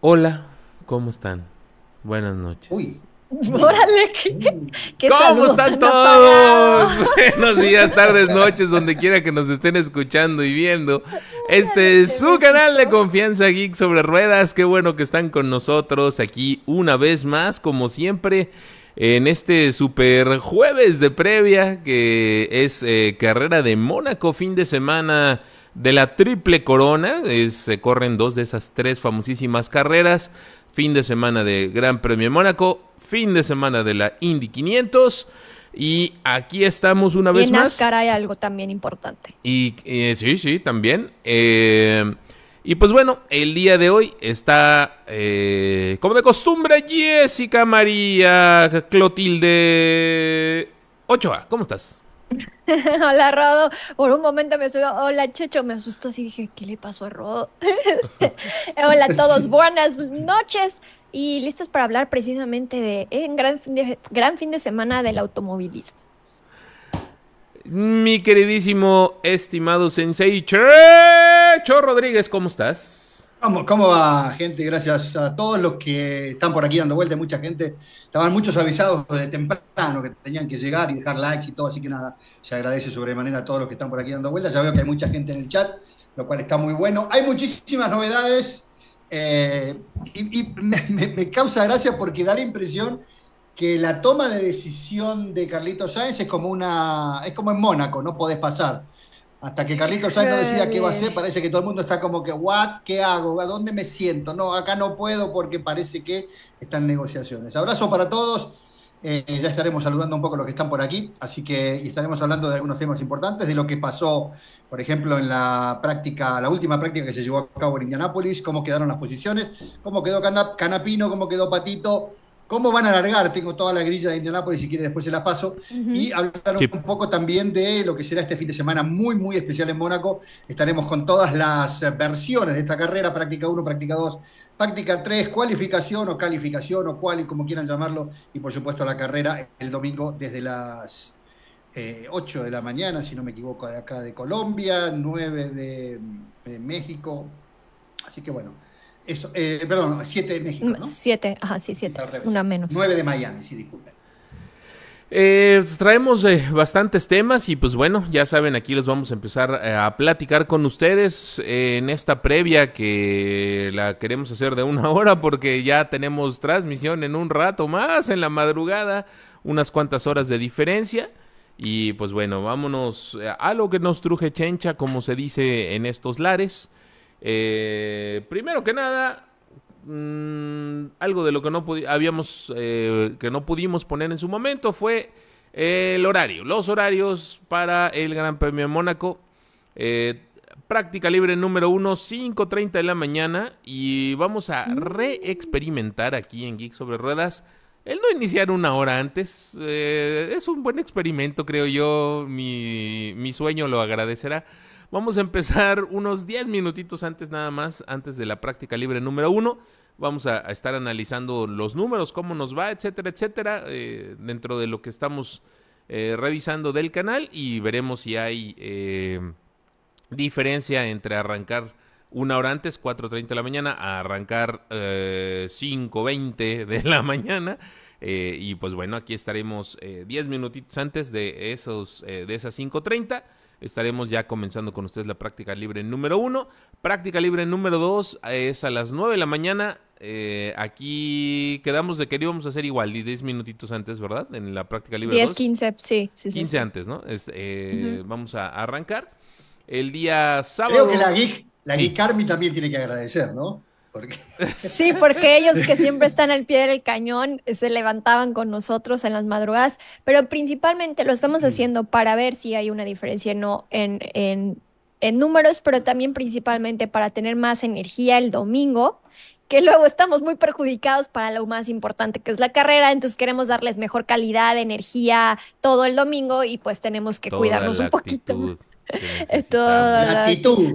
Hola, ¿cómo están? Buenas noches. Uy. Órale, ¿qué, qué ¿Cómo están todos? Buenos días, tardes, noches, donde quiera que nos estén escuchando y viendo. Este es su canal de confianza geek sobre ruedas. Qué bueno que están con nosotros aquí una vez más, como siempre, en este super jueves de previa, que es eh, carrera de Mónaco, fin de semana de la Triple Corona. se corren dos de esas tres famosísimas carreras. Fin de semana de Gran Premio de Mónaco, fin de semana de la Indy 500. Y aquí estamos una vez más. En hay algo también importante. Y eh, sí, sí, también. Eh, y pues bueno, el día de hoy está, eh, como de costumbre, Jessica María Clotilde Ochoa. ¿Cómo estás? Hola Rodo, por un momento me asustó, hola Checho, me asustó así, dije, ¿qué le pasó a Rodo? Este, hola a todos, buenas noches y listos para hablar precisamente de, en eh, gran, fin de gran fin de semana del automovilismo. Mi queridísimo estimado Sensei Checho Rodríguez, ¿cómo estás? ¿Cómo, ¿Cómo, va, gente? Gracias a todos los que están por aquí dando vuelta. Mucha gente, estaban muchos avisados de temprano que tenían que llegar y dejar likes y todo. Así que nada, se agradece sobremanera a todos los que están por aquí dando vueltas, Ya veo que hay mucha gente en el chat, lo cual está muy bueno. Hay muchísimas novedades eh, y, me, causa gracia porque da la impresión que la toma de decisión de Carlitos Sáenz es como una. es como en Mónaco, no podés pasar hasta que Carlitos Sainz no decida qué va a hacer, parece que todo el mundo está como que, ¿what? ¿Qué hago? ¿A dónde me siento? No, acá no puedo porque parece que están negociaciones. Abrazo para todos. Eh, ya estaremos saludando un poco los que están por aquí, así que estaremos hablando de algunos temas importantes, de lo que pasó, por ejemplo, en la práctica, la última práctica que se llevó a cabo en Indianápolis, cómo quedaron las posiciones, cómo quedó Canapino, cómo quedó Patito, cómo van a alargar, tengo toda la grilla de Indianápolis, si quiere después se la paso, y hablar un poco también de lo que será este fin de semana muy, muy especial en Mónaco. Estaremos con todas las eh, versiones de esta carrera, práctica 1, práctica 2, práctica 3, cualificación o calificación o cual, como quieran llamarlo, y por supuesto la carrera el domingo desde las 8 eh, de la mañana, si no me equivoco, de acá de Colombia, 9 mm, de México. Así que bueno, eh, perdón, 7 de México. 7, mm, ajá, sí, 7. Una menos. 9 de Miami, sí, disculpen. Eh, pues, traemos eh, bastantes temas y pues bueno, ya saben, aquí les vamos a empezar a platicar con ustedes en esta previa que la queremos hacer de una hora porque ya tenemos transmisión en un rato más, en la madrugada, unas cuantas horas de diferencia. Y pues bueno, vámonos a lo que nos truje chencha, como se dice en estos lares. Eh, primero que nada, mm, algo de lo que no, habíamos, eh, que no pudimos poner en su momento fue el horario, los horarios para el Gran Premio de Mónaco. Eh, práctica libre número 1, 5.30 de la mañana y vamos a mm. reexperimentar aquí en Geek sobre Ruedas. El no iniciar una hora antes eh, es un buen experimento, creo yo. Mi, mi sueño lo agradecerá. Vamos a empezar unos 10 minutitos antes nada más, antes de la práctica libre número uno. Vamos a, estar analizando los números, cómo nos va, etcétera, etcétera, eh, dentro de lo que estamos eh, revisando del canal y veremos si hay eh, diferencia entre arrancar una hora antes, 4.30 de la mañana, a arrancar 5.20 de la mañana. y pues bueno, aquí estaremos 10 minutitos antes de, esos, de esas 5.30 estaremos ya comenzando con ustedes la práctica libre número uno. Práctica libre número dos es a las nueve de la mañana. Eh, aquí quedamos de que vamos a hacer igual, diez minutitos antes, ¿verdad? En la práctica libre Diez, quince, sí, sí, antes, ¿no? Eh, vamos a arrancar. El día sábado. Creo que la geek, la geek Army también tiene que agradecer, ¿no? Sí, porque ellos que siempre están al pie del cañón eh, se levantaban con nosotros en las madrugadas, pero principalmente lo estamos mm. haciendo para ver si hay una diferencia no en, en, números, pero también principalmente para tener más energía el domingo que luego estamos muy perjudicados para lo más importante que es la carrera, entonces queremos darles mejor calidad, energía todo el domingo y pues tenemos que cuidarnos un poquito. Es toda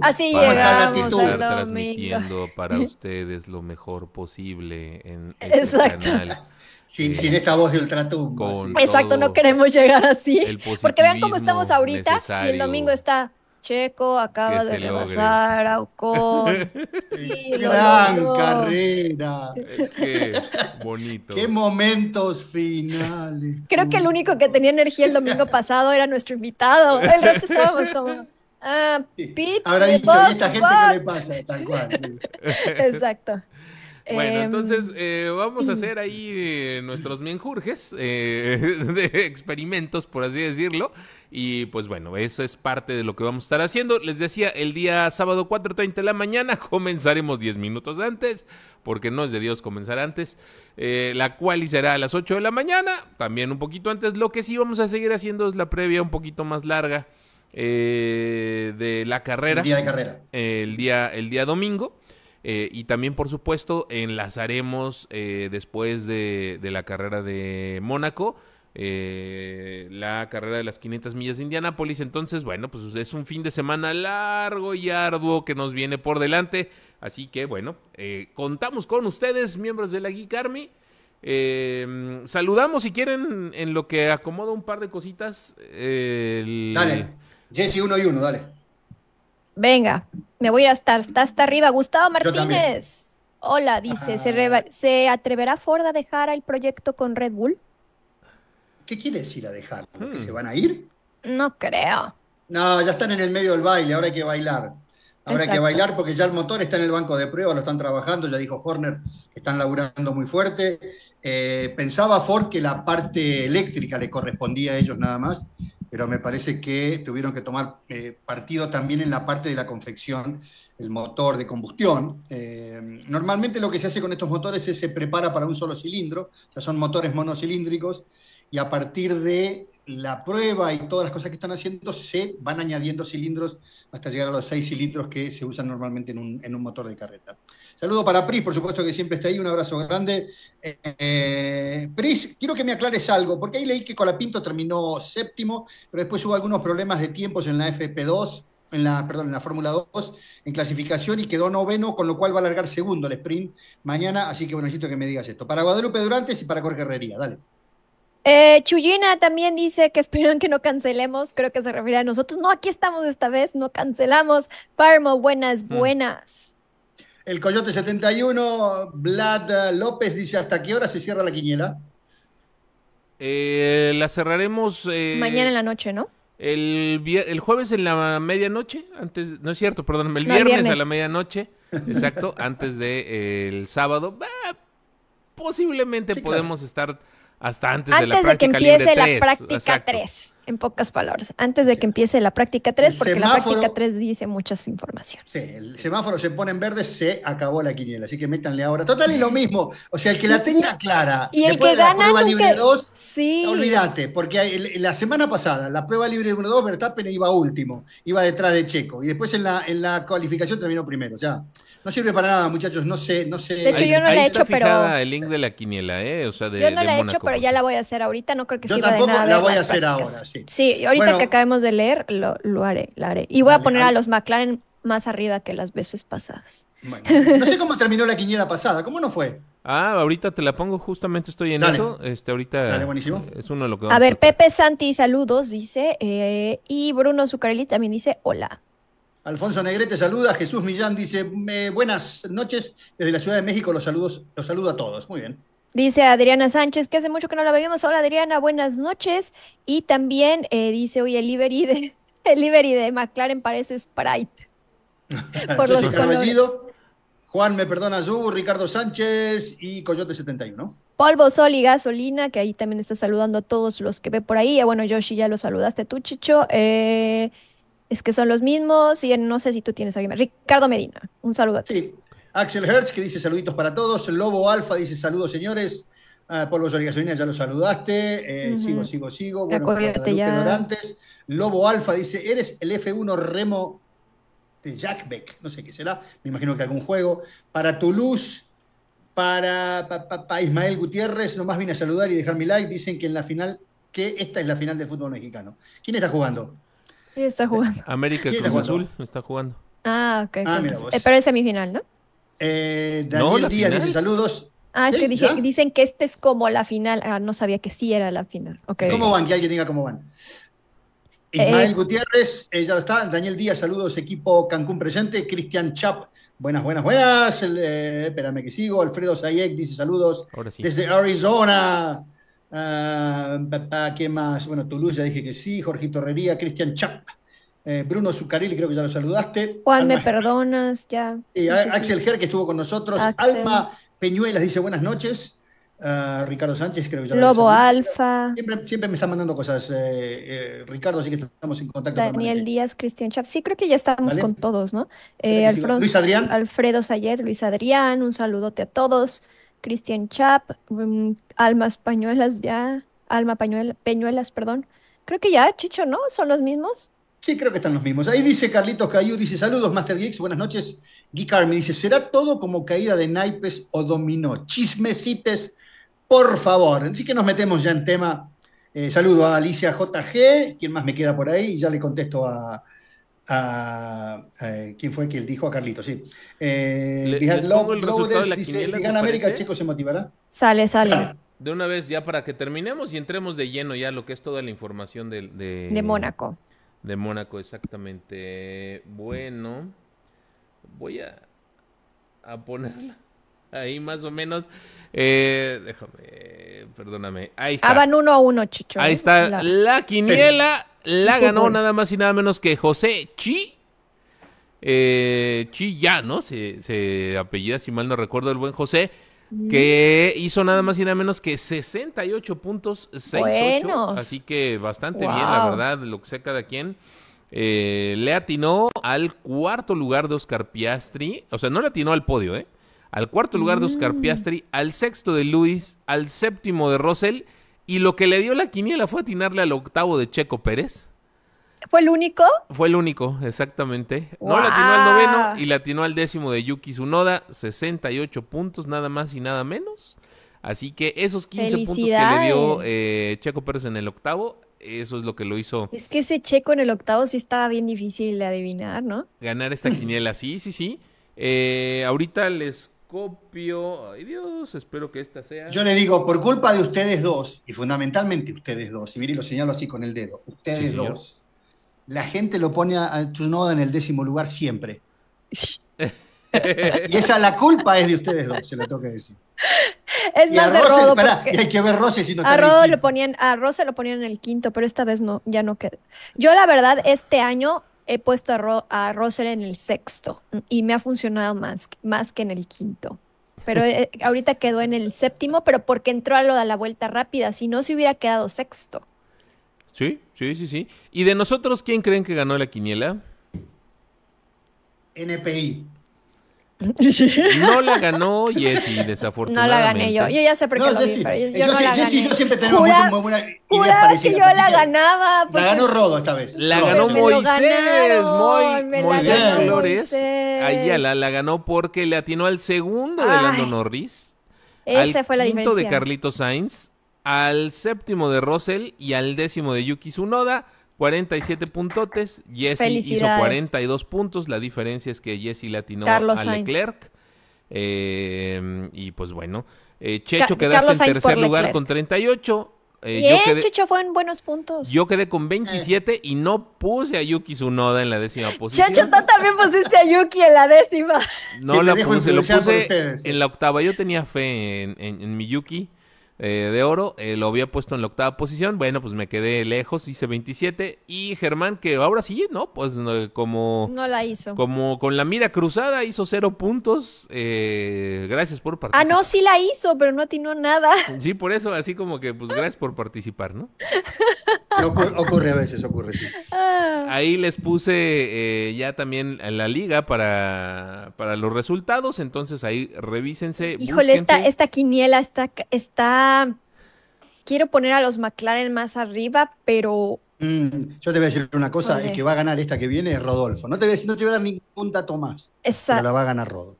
Así llegamos transmitiendo para ustedes lo mejor posible en este canal. Sin, eh, sin, esta voz de ultratumba. Exacto, no queremos llegar así. Porque vean cómo estamos ahorita y el domingo está Checo acaba de rebasar a gran carrera. Qué bonito. Qué momentos finales. Creo que el único que tenía energía el domingo pasado era nuestro invitado. El resto estábamos como. Ah, Habrá dicho, esta gente que le pasa? Tal cual. Exacto. Bueno, em, entonces eh, vamos a hacer ahí eh, nuestros menjurjes eh, de experimentos, por así decirlo. Y pues bueno, eso es parte de lo que vamos a estar haciendo. Les decía, el día sábado 4.30 de la mañana comenzaremos 10 minutos antes, porque no es de Dios comenzar antes. la cual será a las 8 de la mañana, también un poquito antes. Lo que sí vamos a seguir haciendo es la previa un poquito más larga de la carrera. El día de carrera. el, día, el día domingo. Eh, y también, por supuesto, enlazaremos eh, después de, la carrera de Mónaco. Eh, la carrera de las 500 millas de Indianápolis. Entonces, bueno, pues es un fin de semana largo y arduo que nos viene por delante. Así que, bueno, contamos con ustedes, miembros de la Geek Army. saludamos si quieren en lo que acomoda un par de cositas. Dale, Jesse, uno y uno, dale. Venga. Me voy a ir hasta arriba. Gustavo Martínez. Hola, dice, ¿se, atreverá Ford a dejar el proyecto con Red Bull? ¿Qué quiere decir a dejar? ¿Que hmm. se van a ir? No creo. No, ya están en el medio del baile, ahora hay que bailar. Ahora hay que bailar porque ya el motor está en el banco de prueba, lo están trabajando, ya dijo Horner, están laburando muy fuerte. Eh, pensaba Ford que la parte eléctrica le correspondía a ellos nada más, pero me parece que tuvieron que tomar eh, partido también en la parte de la confección, el motor de combustión. Eh, normalmente lo que se hace con estos motores es se prepara para un solo cilindro, o sea, son motores monocilíndricos, y a partir de la prueba y todas las cosas que están haciendo, se van añadiendo cilindros hasta llegar a los seis cilindros que se usan normalmente en un motor de carreta. Saludo para Pris, por supuesto que siempre está ahí, un abrazo grande. Eh, Pris, quiero que me aclares algo, porque ahí leí que Colapinto terminó séptimo, pero después hubo algunos problemas de tiempos en la FP2, en la, perdón, en la Fórmula 2, en clasificación y quedó noveno, con lo cual va a largar segundo el sprint mañana, así que bueno, necesito que me digas esto. Para Guadalupe Durantes y para Jorge Herrería, dale. Eh, Chullina también dice que esperan que no cancelemos. Creo que se refiere a nosotros. No, aquí estamos esta vez, no cancelamos. Parmo, buenas, mm. buenas. El Coyote 71, Vlad López dice, ¿hasta qué hora se cierra la quiniela? Eh, la cerraremos... Eh, Mañana en la noche, ¿no? El, jueves en la medianoche, antes, no es cierto, perdón, el viernes, a la medianoche, exacto, antes del de, eh, sábado. posiblemente podemos estar hasta antes, de que empiece la práctica 3, en pocas palabras, antes de que empiece la práctica 3, porque la práctica 3 dice mucha información. Sí, el semáforo se pone en verde, se acabó la quiniela, así que métanle ahora. Total y lo mismo, o sea, el que la tenga clara. Y el que la prueba libre 2, sí. olvídate, porque la semana pasada, la prueba libre 1 2, Verstappen iba último, iba detrás de Checo, y después en la, en la cualificación terminó primero, o sea... No sirve para nada, muchachos, no sé, no sé. De hecho, yo no la he hecho, pero. el link de la quiniela, ¿eh? O sea, de, yo no la he hecho, pero ya la voy a hacer ahorita, no creo que sirva de nada. Yo tampoco la eh, voy a hacer ahora, sí. Sí, ahorita que acabemos de leer, lo, lo, haré, la haré. Y voy a poner a los McLaren más arriba que las veces pasadas. Bueno, no sé cómo terminó la quiniela pasada, ¿cómo no fue? Ah, ahorita te la pongo, justamente estoy en eso. Este, ahorita Dale, buenísimo. es uno de lo que A ver, Pepe Santi, saludos, dice. Eh, y Bruno Zucarelli también dice hola. Alfonso Negrete saluda, Jesús Millán dice, buenas noches desde la Ciudad de México, los saludos, los saludo a todos. Muy bien. Dice Adriana Sánchez, que hace mucho que no la veíamos. Hola Adriana, buenas noches. Y también eh, dice, oye, el livery de, el de McLaren parece Sprite. Por los Juan, me perdona, yo, Ricardo Sánchez y Coyote 71. Polvo, sol y gasolina, que ahí también está saludando a todos los que ve por ahí. Ah, bueno, Yoshi, ya lo saludaste tú, Chicho. Eh es que son los mismos y no sé si tú tienes alguien más. Ricardo Medina, un saludo a ti. Sí. Axel Hertz, que dice saluditos para todos. Lobo Alfa dice saludos, señores. Ah, Por los ya lo saludaste. Eh, sigo, sigo, sigo. Bueno, ya. Lobo Alfa dice, eres el F1 Remo de Jack Beck. No sé qué será, me imagino que algún juego. Para Toulouse, para, Ismael Gutiérrez, nomás vine a saludar y dejar mi like. Dicen que en la final, que esta es la final del fútbol mexicano. ¿Quién está jugando? está jugando? Eh, América Cruz Azul está jugando. Ah, ok. Ah, mira eh, pero es semifinal, ¿no? Eh, Daniel Díaz dice saludos. Ah, es que dicen que este es como la final. Ah, no sabía que sí era la final. Okay. ¿Cómo van? Que alguien diga cómo van. Ismael Gutiérrez, Ya lo está. Daniel Díaz, saludos, equipo Cancún presente. Cristian Chap, buenas, buenas, buenas. espérame que sigo. Alfredo Sayek dice saludos desde Arizona. Ah, ¿Qué más? Bueno, Toulouse ya dije que sí, Jorge Torrería, Cristian Chap, eh, Bruno Zucaril, creo que ya lo saludaste. Juan, me perdonas, ya. Axel Ger, que estuvo con nosotros. Alma Peñuelas dice buenas noches. Ah, Ricardo Sánchez, creo que ya Lobo Alfa. Siempre, me están mandando cosas, eh, eh, Ricardo, así que estamos en contacto. Daniel Díaz, Cristian Chap. Sí, creo que ya estamos con todos, ¿no? Luis Adrián. Alfredo Sayet, Luis Adrián, un saludote a todos. Christian Chap, mm, Almas Pañuelas ya, Alma Pañuel, Peñuelas, perdón. Creo que ya, Chicho, ¿no? ¿Son los mismos? Sí, creo que están los mismos. Ahí dice Carlitos Cayu, dice, saludos Master Geeks, buenas noches. Geek Army dice, ¿será todo como caída de naipes o dominó? Chismecites, por favor. Así que nos metemos ya en tema. Eh, saludo a Alicia JG, ¿quién más me queda por ahí, ya le contesto a, a, quién fue que él dijo a Carlito, sí. Eh, Le, de la América, chicos? se motivará. Sale, sale. De una vez ya para que terminemos y entremos de lleno ya lo que es toda la información de, de, de Mónaco. De Mónaco, exactamente. Bueno, voy a, a ponerla ahí más o menos. Eh, déjame, perdóname. Ahí está. Ah, van uno a uno, Chicho. Ahí ¿eh? está la, quiniela la ganó nada más y nada menos que José Chi. Eh, Chi ya, ¿no? Se, apellida, si mal no recuerdo, el buen José, que hizo nada más y nada menos que 68 puntos. Así que bastante bien, la verdad, lo que sea cada quien. Eh, le atinó al cuarto lugar de Oscar Piastri. O sea, no le atinó al podio, ¿eh? Al cuarto lugar de Oscar mm. Piastri, al sexto de Luis, al séptimo de Russell y lo que le dio la quiniela fue atinarle al octavo de Checo Pérez. ¿Fue el único? Fue el único, exactamente. No la atinó al noveno y la atinó al décimo de Yuki Tsunoda, 68 puntos, nada más y nada menos. Así que esos 15 puntos que le dio eh, Checo Pérez en el octavo, eso es lo que lo hizo. Es que ese Checo en el octavo sí estaba bien difícil de adivinar, ¿no? Ganar esta quiniela, sí, sí, sí. Eh, ahorita les Copio. Ay Dios, espero que esta sea. Yo le digo, por culpa de ustedes dos, y fundamentalmente ustedes dos, y mire, lo señalo así con el dedo, ustedes dos, la gente lo pone a, a en el décimo lugar siempre. y esa la culpa es de ustedes dos, se lo tengo decir. Es más de a Rodo hay que ver Rose si no a lo ponían, a Rose lo ponían en el quinto, pero esta vez no, ya no queda. Yo la verdad este año he puesto a, Ro en el sexto y me ha funcionado más, más que en el quinto. Pero ahorita quedó en el séptimo, pero porque entró a lo de la vuelta rápida, si no se hubiera quedado sexto. Sí, sí, sí, sí. ¿Y de nosotros quién creen que ganó la quiniela? NPI. No la ganó Jessy, desafortunadamente. No la gané yo. Yo ya sé por qué lo Jessy, yo, no la gané. Jessy, yo siempre tengo muy buena ideas parecidas. que yo la ganaba. La ganó Rodo esta vez. La ganó Moisés. Moisés, Flores. Ayala la ganó porque le atinó al segundo de Lando Norris. Esa fue la quinto diferencia. de Carlito Sainz, al séptimo de Russell y al décimo de Yuki Tsunoda. 47 puntotes. Jesse hizo 42 puntos. La diferencia es que Jesse le atinó a Leclerc. Eh, y pues bueno. Eh, Checho quedaste en tercer lugar con 38. Eh, Bien, Checho fue en buenos puntos. Yo quedé con 27 y no puse a Yuki Tsunoda en la décima posición. Checho, tú también pusiste a Yuki en la décima. No lo puse, lo puse en la octava. Yo tenía fe en, en, en mi Yuki. Eh, de oro. Eh, lo había puesto en la octava posición. Bueno, pues me quedé lejos, hice 27. Y Germán, que ahora sí, ¿no? Pues eh, como... No la hizo. Como con la mira cruzada hizo cero puntos. gracias por participar. Ah, no, sí la hizo, pero no atinó nada. Sí, por eso, así como que, pues gracias por participar, ¿no? ocurre, a veces, ocurre, sí. Ah. Ahí les puse ya también la liga para, para los resultados. Entonces ahí revísense. Híjole, esta, esta quiniela está... está Quiero poner a los McLaren más arriba, pero. Mm, yo te voy a decir una cosa: es el que va a ganar esta que viene es Rodolfo. No te voy a, decir, te voy a dar ningún dato más. Exacto. Pero la va a ganar Rodolfo.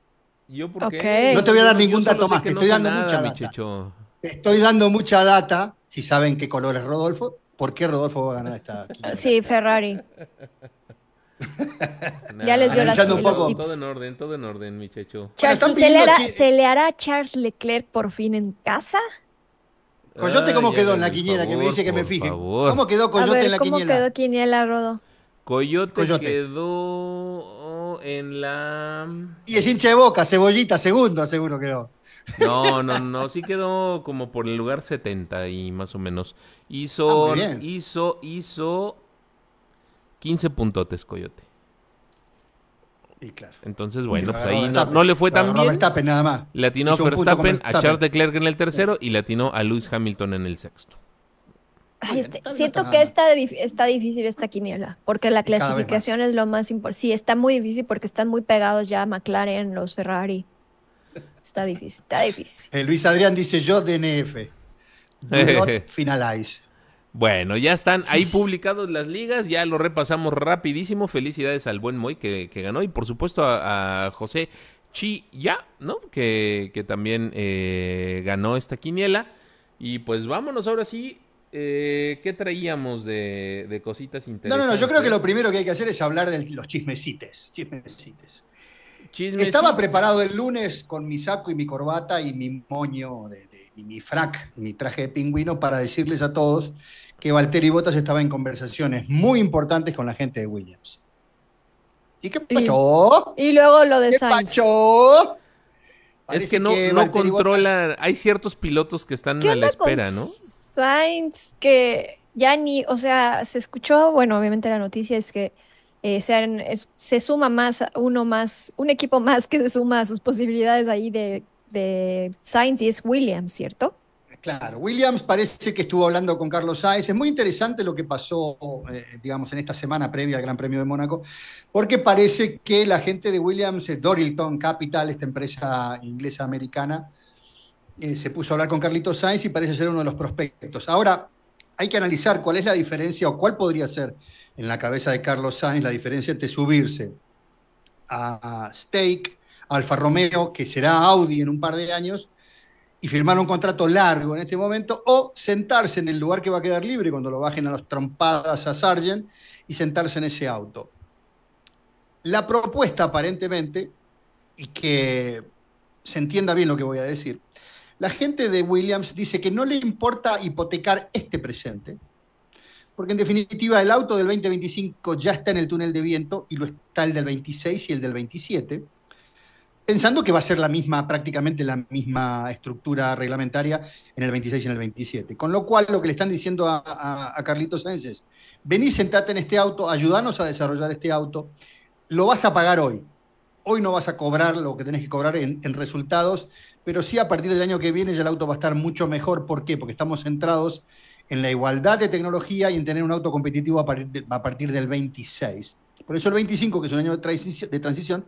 ¿Yo por qué? No te voy a dar ningún dato más, te estoy dando mucha data. estoy dando mucha data, si saben qué color es Rodolfo, ¿por qué Rodolfo va a ganar esta? sí, Ferrari. ya les dio la un Todo en orden, todo en orden, mi ¿se, le hará, Charles Leclerc por fin en casa? Coyote, ¿cómo quedó en la quiniela? que me dice que me fije. ¿Cómo quedó Coyote en la quiniela? ¿Cómo quedó quiniela, Rodo? Coyote, quedó en la. Y es hincha de boca, cebollita, segundo, seguro quedó. No, no, no, sí quedó como por el lugar 70 y más o menos. Ah, hizo, hizo, hizo 15 puntotes, Coyote. Entonces, bueno, pues ahí no, le fue tan bien. Verstappen nada más. Latino a Verstappen, a Charles Leclerc en el tercero y latino a Lewis Hamilton en el sexto. Este, siento que está, está difícil esta quiniela, porque la clasificación es lo más importante. Sí, está muy difícil porque están muy pegados ya McLaren, los Ferrari. Está difícil, está difícil. Eh, Luis Adrián dice yo DNF. finalize. Bueno, ya están ahí publicados las ligas, ya lo repasamos rapidísimo. Felicidades al buen Moy que, ganó y por supuesto a, José Chi ¿no? Que, que también eh, ganó esta quiniela. Y pues vámonos ahora sí. Eh, ¿Qué traíamos de, cositas interesantes? No, no, no, yo creo que lo primero que hay que hacer es hablar de los chismecites. Chismecites. Estaba preparado el lunes con mi saco y mi corbata y mi moño de, ni mi frac, mi traje de pingüino, para decirles a todos que Valtteri Bottas estaba en conversaciones muy importantes con la gente de Williams. ¿Y Y, luego lo de Sainz. Es que no, controla. Hay ciertos pilotos que están a la espera, ¿no? Sainz, que ya ni. O sea, se escuchó. Bueno, obviamente la noticia es que eh, se suma más, uno más, un equipo más que se suma a sus posibilidades ahí de de Sainz y es Williams, ¿cierto? Claro, Williams parece que estuvo hablando con Carlos Sainz. Es muy interesante lo que pasó, eh, digamos, en esta semana previa al Gran Premio de Mónaco, porque parece que la gente de Williams, eh, Dorilton Capital, esta empresa inglesa americana, eh, se puso a hablar con Carlitos Sainz y parece ser uno de los prospectos. Ahora, hay que analizar cuál es la diferencia o cuál podría ser en la cabeza de Carlos Sainz la diferencia entre subirse a, a Stake Alfa Romeo, que será Audi en un par de años, y firmar un contrato largo en este momento, o sentarse en el lugar que va a quedar libre cuando lo bajen a las trompadas a Sargent y sentarse en ese auto. La propuesta aparentemente, y que se entienda bien lo que voy a decir, la gente de Williams dice que no le importa hipotecar este presente, porque en definitiva el auto del 2025 ya está en el túnel de viento y lo está el del 26 y el del 27 pensando que va a ser la misma, prácticamente la misma estructura reglamentaria en el 26 y en el 27. Con lo cual, lo que le están diciendo a, Carlitos Sáenz es, vení, sentate en este auto, ayudanos a desarrollar este auto, lo vas a pagar hoy. Hoy no vas a cobrar lo que tenés que cobrar en, resultados, pero sí a partir del año que viene ya el auto va a estar mucho mejor. ¿Por qué? Porque estamos centrados en la igualdad de tecnología y en tener un auto competitivo a partir, a partir del 26. Por eso el 25, que es un año de, transición,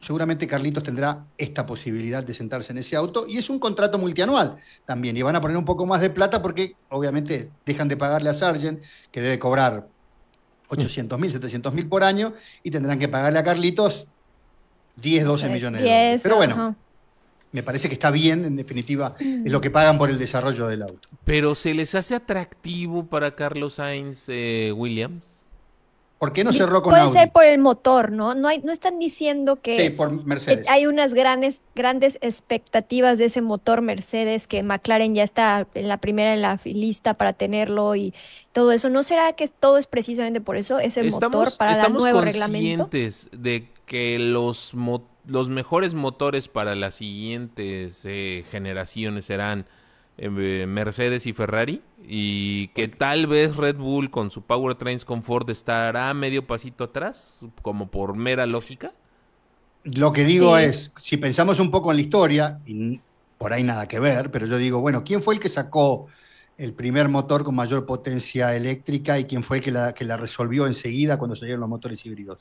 seguramente Carlitos tendrá esta posibilidad de sentarse en ese auto. Y es un contrato multianual también. Y van a poner un poco más de plata porque obviamente dejan de pagarle a Sargent, que debe cobrar 800 mil, 700 mil por año, y tendrán que pagarle a Carlitos 10, 12 millones de euros. Pero bueno. Me parece que está bien, en definitiva, es lo que pagan por el desarrollo del auto. Pero ¿se les hace atractivo para Carlos Sainz eh, Williams? ¿Por qué no cerró con Puede ser por el motor, ¿no? No, hay, no están diciendo que, hay unas grandes, grandes expectativas de ese motor Mercedes, que McLaren ya está en la primera en la lista para tenerlo y todo eso. ¿No será que todo es precisamente por eso, ese motor para el nuevo reglamento? Estamos conscientes de que los, los mejores motores para las siguientes eh, generaciones serán Em, eh, Mercedes y Ferrari y que tal vez Red Bull con su powertrains con Ford estará medio pasito atrás, como por mera lógica. Lo que digo es, si pensamos un poco en la historia, y por ahí nada que ver, pero yo digo, bueno, ¿quién fue el que sacó el primer motor con mayor potencia eléctrica y quién fue el que la, que la resolvió enseguida cuando salieron los motores híbridos?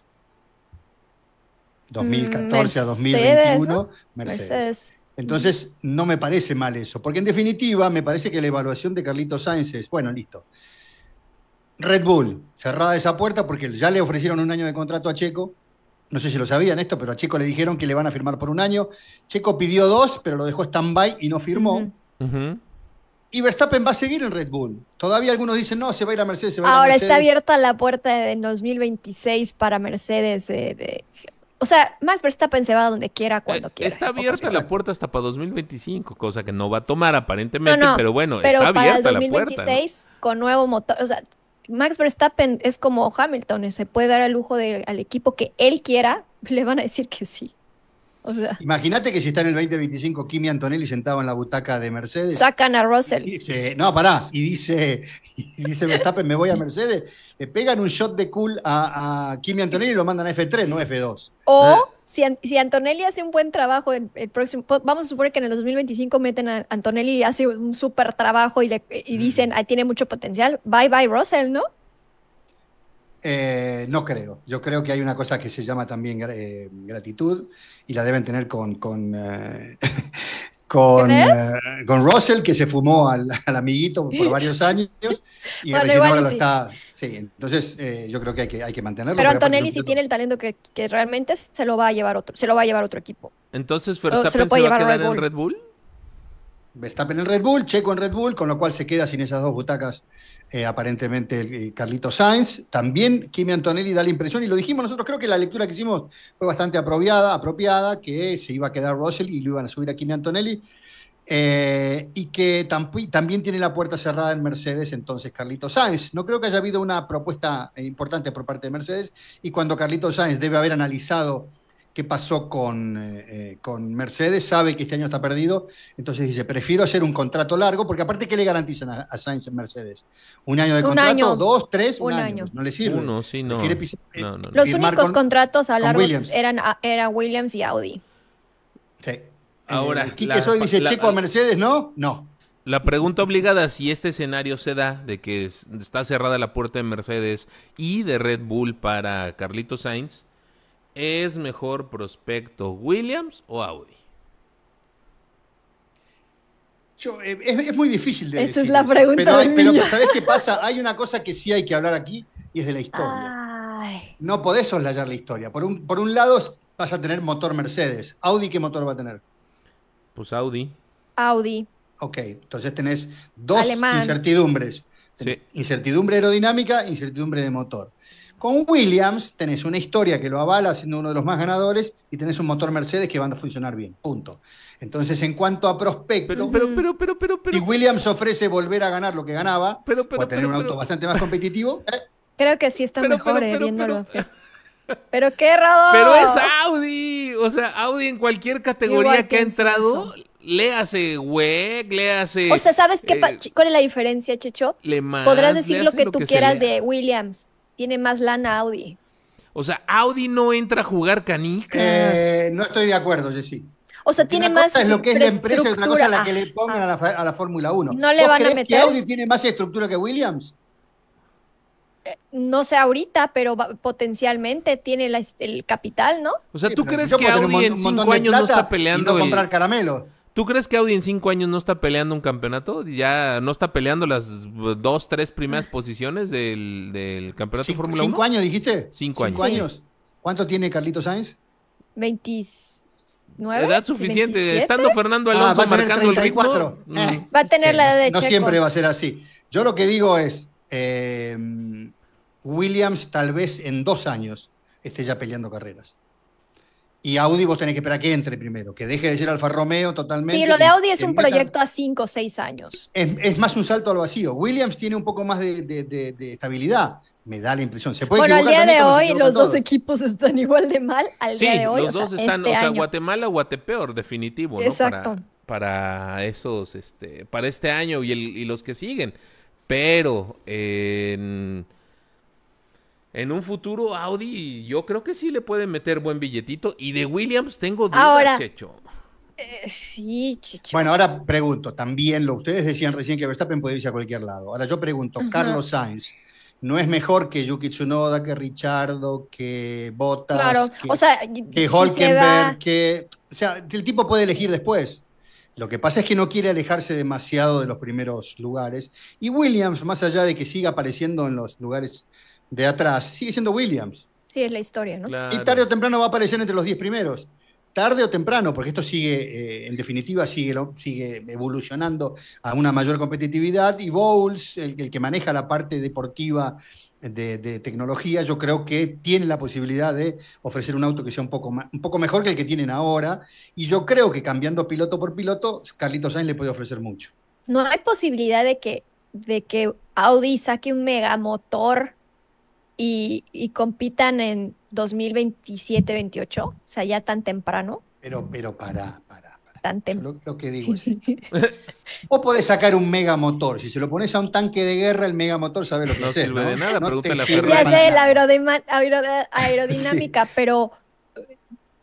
2014 mm, a 2021, Mercedes. Entonces, no me parece mal eso, porque en definitiva me parece que la evaluación de Carlitos Sáenz es, bueno, listo. Red Bull, cerrada esa puerta porque ya le ofrecieron un año de contrato a Checo. No sé si lo sabían esto, pero a Checo le dijeron que le van a firmar por un año. Checo pidió dos, pero lo dejó stand-by y no firmó. Y Verstappen va a seguir en Red Bull. Todavía algunos dicen, no, se va a ir a Mercedes. Se va Ahora a está abierta la puerta en 2026 para Mercedes. Eh, de o sea, Max Verstappen se va donde quiera eh, cuando quiera. Está abierta la puerta hasta para 2025, cosa que no va a tomar aparentemente, pero bueno, está abierta el 2026, Pero puerta. 2026, Con nuevo motor, o sea, Max Verstappen es como Hamilton, se puede dar el lujo de, al equipo que él quiera, le van a decir que sí. Imagínate que si está en el 2025 Kimi Antonelli sentado en la butaca de Mercedes. Sacan a Russell. dice, no, pará. Y dice, y Verstappen, me voy a Mercedes. Le pegan un shot de cool a, Kimi Antonelli y lo mandan a F3, no F2. O ¿Eh? si, Antonelli hace un buen trabajo el próximo. Vamos a suponer que en el 2025 meten a Antonelli y hace un súper trabajo y, le, y dicen, ahí tiene mucho potencial. Bye bye, Russell, ¿no? Eh, no creo. Yo creo que hay una cosa que se llama también eh, gratitud y la deben tener con, con, eh, con, eh, con, Russell, que se fumó al, amiguito por varios años y ahora lo está. Sí, entonces yo creo que hay que, hay que mantenerlo. Pero Antonelli, si tiene el talento que, que, realmente se lo va a llevar otro, se lo va a llevar otro equipo. Entonces, Verstappen se, lo puede va a Red Bull. Verstappen en Red Bull, Checo en Red Bull, con lo cual se queda sin esas dos butacas eh, aparentemente eh, Carlito Sainz. También Kimi Antonelli da la impresión, y lo dijimos nosotros, creo que la lectura que hicimos fue bastante apropiada, apropiada, que se iba a quedar Russell y lo iban a subir a Kimi Antonelli. Eh, y que también tiene la puerta cerrada en Mercedes, entonces Carlito Sainz. No creo que haya habido una propuesta importante por parte de Mercedes, y cuando Carlito Sainz debe haber analizado qué pasó con, eh, eh, con, Mercedes, sabe que este año está perdido, entonces dice, prefiero hacer un contrato largo, porque aparte, ¿qué le garantizan a, Sainz en Mercedes? ¿Un año de un contrato? Año. ¿Dos, tres? Un, año. No le sirve. Eh, Los únicos contratos a largo eran era Williams y Audi. Sí. Ahora, dice, chico, a Mercedes, ¿no? No. La pregunta obligada, si este escenario se da de que está cerrada la puerta de Mercedes y de Red Bull para Carlito Sainz, ¿Es mejor prospecto Williams o Audi? Eh, es, muy difícil de Esa es la pregunta. Pero, pero ¿sabes qué pasa? Hay una cosa que sí hay que hablar aquí y es de la historia. No podés soslayar la historia. Por un, lado vas a tener motor Mercedes. ¿Audi qué motor va a tener? Pues Audi. Audi. Ok, entonces tenés dos incertidumbres. Incertidumbre aerodinámica, incertidumbre de motor. Con Williams tenés una historia que lo avala siendo uno de los más ganadores y tenés un motor Mercedes que van a funcionar bien, punto. Entonces, en cuanto a prospecto, pero, pero, pero, pero, y Williams ofrece volver a ganar lo que ganaba, pero, tener un auto bastante más competitivo. ¿eh? Creo que sí está mejor eh, viéndolo. Pero qué errado. Pero es Audi. O sea, Audi en cualquier categoría que, ha entrado, le hace WEG, le hace. O sea, ¿sabes qué? Eh, ¿Cuál es la diferencia, Checho? Le Podrás decir lo que tú quieras de Williams tiene más lana Audi. O sea, Audi no entra a jugar canicas. Eh, no estoy de acuerdo, Jessy. O sea, tiene más. Cosa es lo que es la empresa es otra cosa a la que le pongan a la, a la Fórmula 1. No que Audi tiene más estructura que Williams? Eh, no sé ahorita, pero potencialmente tiene el capital, ¿no? O sea, ¿tú crees que Audi en cinco años no está peleando? Y no comprar caramelo. ¿Tú crees que Audi en cinco años no está peleando un campeonato? ¿Ya no está peleando las dos, tres primeras ah. posiciones del, campeonato campeonato Fórmula 1? ¿Cinco años dijiste? Cinco, años. ¿Cuánto tiene Carlito Sainz? 29. Edad suficiente. Estando Fernando Alonso ah, marcando el ritmo. Mm, eh. Va a tener la edad de No siempre va a ser así. Yo lo que digo es, eh, Williams tal vez en dos años esté ya peleando carreras. Y Audi vos tenés que esperar que entre primero, que deje de ser Alfa Romeo totalmente. Sí, lo de Audi es un proyecto a cinco o 6 años. Es, más un salto al vacío. Williams tiene un poco más de, estabilidad. Me da la impresión. bueno, al día de hoy los dos equipos están igual de mal. Al día de hoy, los dos están, o este sea, Guatemala o Guatepeor, definitivo. Exacto. Para, esos, este, para este año y, los que siguen. Pero en un futuro Audi yo creo que sí le pueden meter buen billetito. Y de Williams tengo dudas, Ahora, eh, sí, Checho. Bueno, ahora pregunto, también lo ustedes decían recién que Verstappen puede irse a cualquier lado. Ahora yo pregunto, Carlos Sainz, ¿no es mejor que Yuki Tsunoda, que Richardo, que Bottas, claro. o sea, que Holkenberg, que... O sea, el tipo puede elegir después. Lo que pasa es que no quiere alejarse demasiado de los primeros lugares. Y Williams, más allá de que siga apareciendo en los lugares de atrás, sigue siendo Williams. Sí, es la historia, ¿no? Y tarde o temprano va a aparecer entre los 10 primeros. Tarde o temprano, porque esto sigue, eh, en definitiva, sigue, evolucionando a una mayor competitividad. Y Bowles, el, que maneja la parte deportiva de, tecnología, yo creo que tiene la posibilidad de ofrecer un auto que sea un poco, más, un poco mejor que el que tienen ahora. Y yo creo que cambiando piloto por piloto, Carlitos Sainz le puede ofrecer mucho. No hay posibilidad de que, de que Audi saque un megamotor y, compitan en 2027-28, o sea, ya tan temprano. Pero, pero para, para, Tan Lo, que digo es, vos podés sacar un megamotor, si se lo pones a un tanque de guerra, el megamotor sabe lo que No sirve de nada, Ya sé, la aerodinámica, pero eh,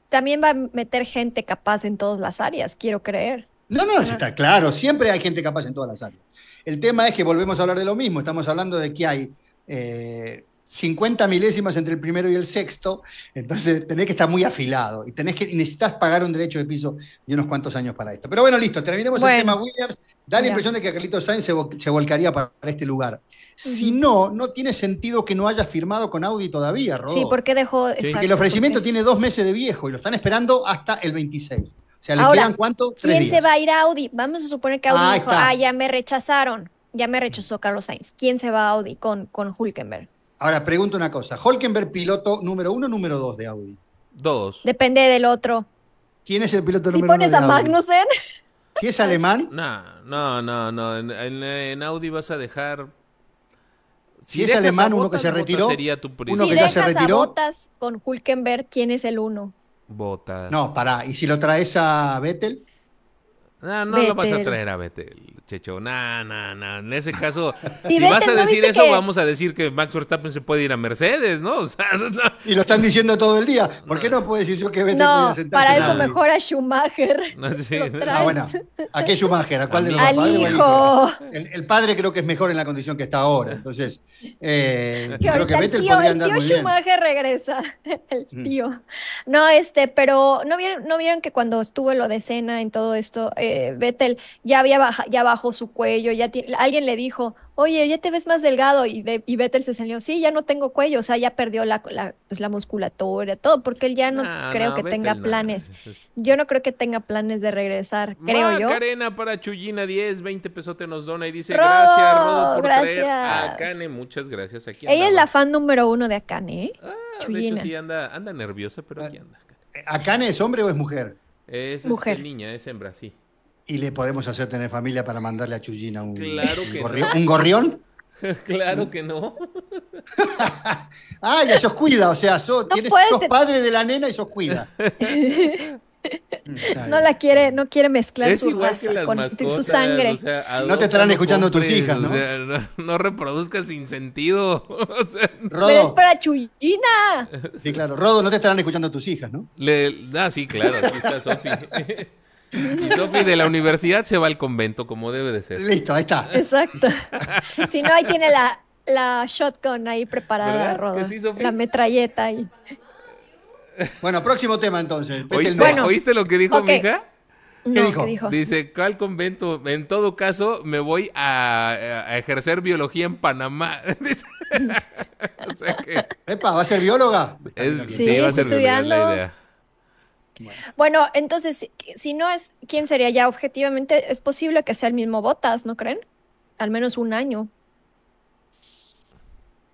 también va a meter gente capaz en todas las áreas, quiero creer. No, no, ah. está claro, siempre hay gente capaz en todas las áreas. El tema es que volvemos a hablar de lo mismo, estamos hablando de que hay eh, 50 milésimas entre el primero y el sexto, entonces tenés que estar muy afilado y tenés que necesitas pagar un derecho de piso de unos cuantos años para esto. Pero bueno, listo, terminemos el tema Williams. Da la impresión de que Carlitos Sainz se, volcaría para este lugar. Si no, no tiene sentido que no haya firmado con Audi todavía, Sí, porque dejó. el ofrecimiento tiene dos meses de viejo y lo están esperando hasta el 26. O sea, ¿le Ahora, cuánto? ¿Quién se va a ir a Audi? Vamos a suponer que Audi dijo, ah, ya me rechazaron. Ya me rechazó Carlos Sainz. ¿Quién se va a Audi con, con Hulkenberg? Ahora, pregunto una cosa. ¿Holkenberg piloto número uno o número dos de Audi? Dos. Depende del otro. ¿Quién es el piloto número uno? Si pones a Magnussen. ¿Si es alemán? No, no, no, no. En, Audi vas a dejar. Si, es alemán, uno que se retiró. uno si que dejas ya se A Botas con Hulkenberg, ¿quién es el uno? Botas. No, para. ¿Y si lo traes a Vettel? No, no lo vas a traer a Vettel. Checho. na, na, na. En ese caso, si, vas a decir eso, vamos a decir que Max Verstappen se puede ir a Mercedes, ¿no? O sea, Y lo están diciendo todo el día. ¿Por qué no puedo decir yo que Vettel No, para eso mejor a Schumacher. Sí. Ah, bueno. ¿A qué Schumacher? ¿A cuál de los Al padres? Hijo. El, padre creo que es mejor en la condición que está ahora. Entonces, eh, creo que Vettel tío, andar el tío Schumacher regresa. El tío. No, este, pero ¿no vieron, no vieron que cuando estuvo lo de cena en todo esto, eh, Vettel ya había bajado ya su cuello, ya alguien le dijo, oye, ya te ves más delgado y, de, y Vettel se salió, sí, ya no tengo cuello, o sea, ya perdió la, la, pues, la musculatura, todo, porque él ya no creo que tenga planes. Yo no creo que tenga planes de regresar, creo yo. Macarena para Chuyina 10, 20 te nos dona y dice, gracias, gracias. a muchas gracias. Aquí Ella es la fan número uno de Acane ¿eh? ah, Chuyina, sí, anda, anda nerviosa, pero aquí anda. Ah, ¿Akane es hombre o es mujer? Es, mujer. Es niña, es hembra, sí. Y le podemos hacer tener familia para mandarle a Chullina un, gorrión, Claro que no. ah, ya sos cuida, o sea, sos, tienes, sos padres de la nena y sos cuida. no la quiere, no quiere mezclar su con su sangre. no te estarán escuchando tus hijas, ¿no? no, reproduzcas sin sentido. Pero es para Chuyina. Sí, claro. Rodo, no te estarán escuchando tus hijas, ¿no? Le... Ah, sí, claro, aquí está Sofi. Y Sofi de la universidad se va al convento, como debe de ser. Listo, ahí está. Exacto. si no, ahí tiene la, la shotgun ahí preparada, Sí, la metralleta ahí. Bueno, próximo tema entonces. ¿Oíste, lo que dijo mi hija? ¿Qué dijo? Dice, ¿cuál convento? En todo caso, me voy a, ejercer biología en Panamá. Epa, ¿va a ser bióloga? sí, va a ser estudiando... Bueno. entonces, si no es quién sería ya objetivamente, es posible que sea el mismo Botas, ¿no creen? Al menos un año.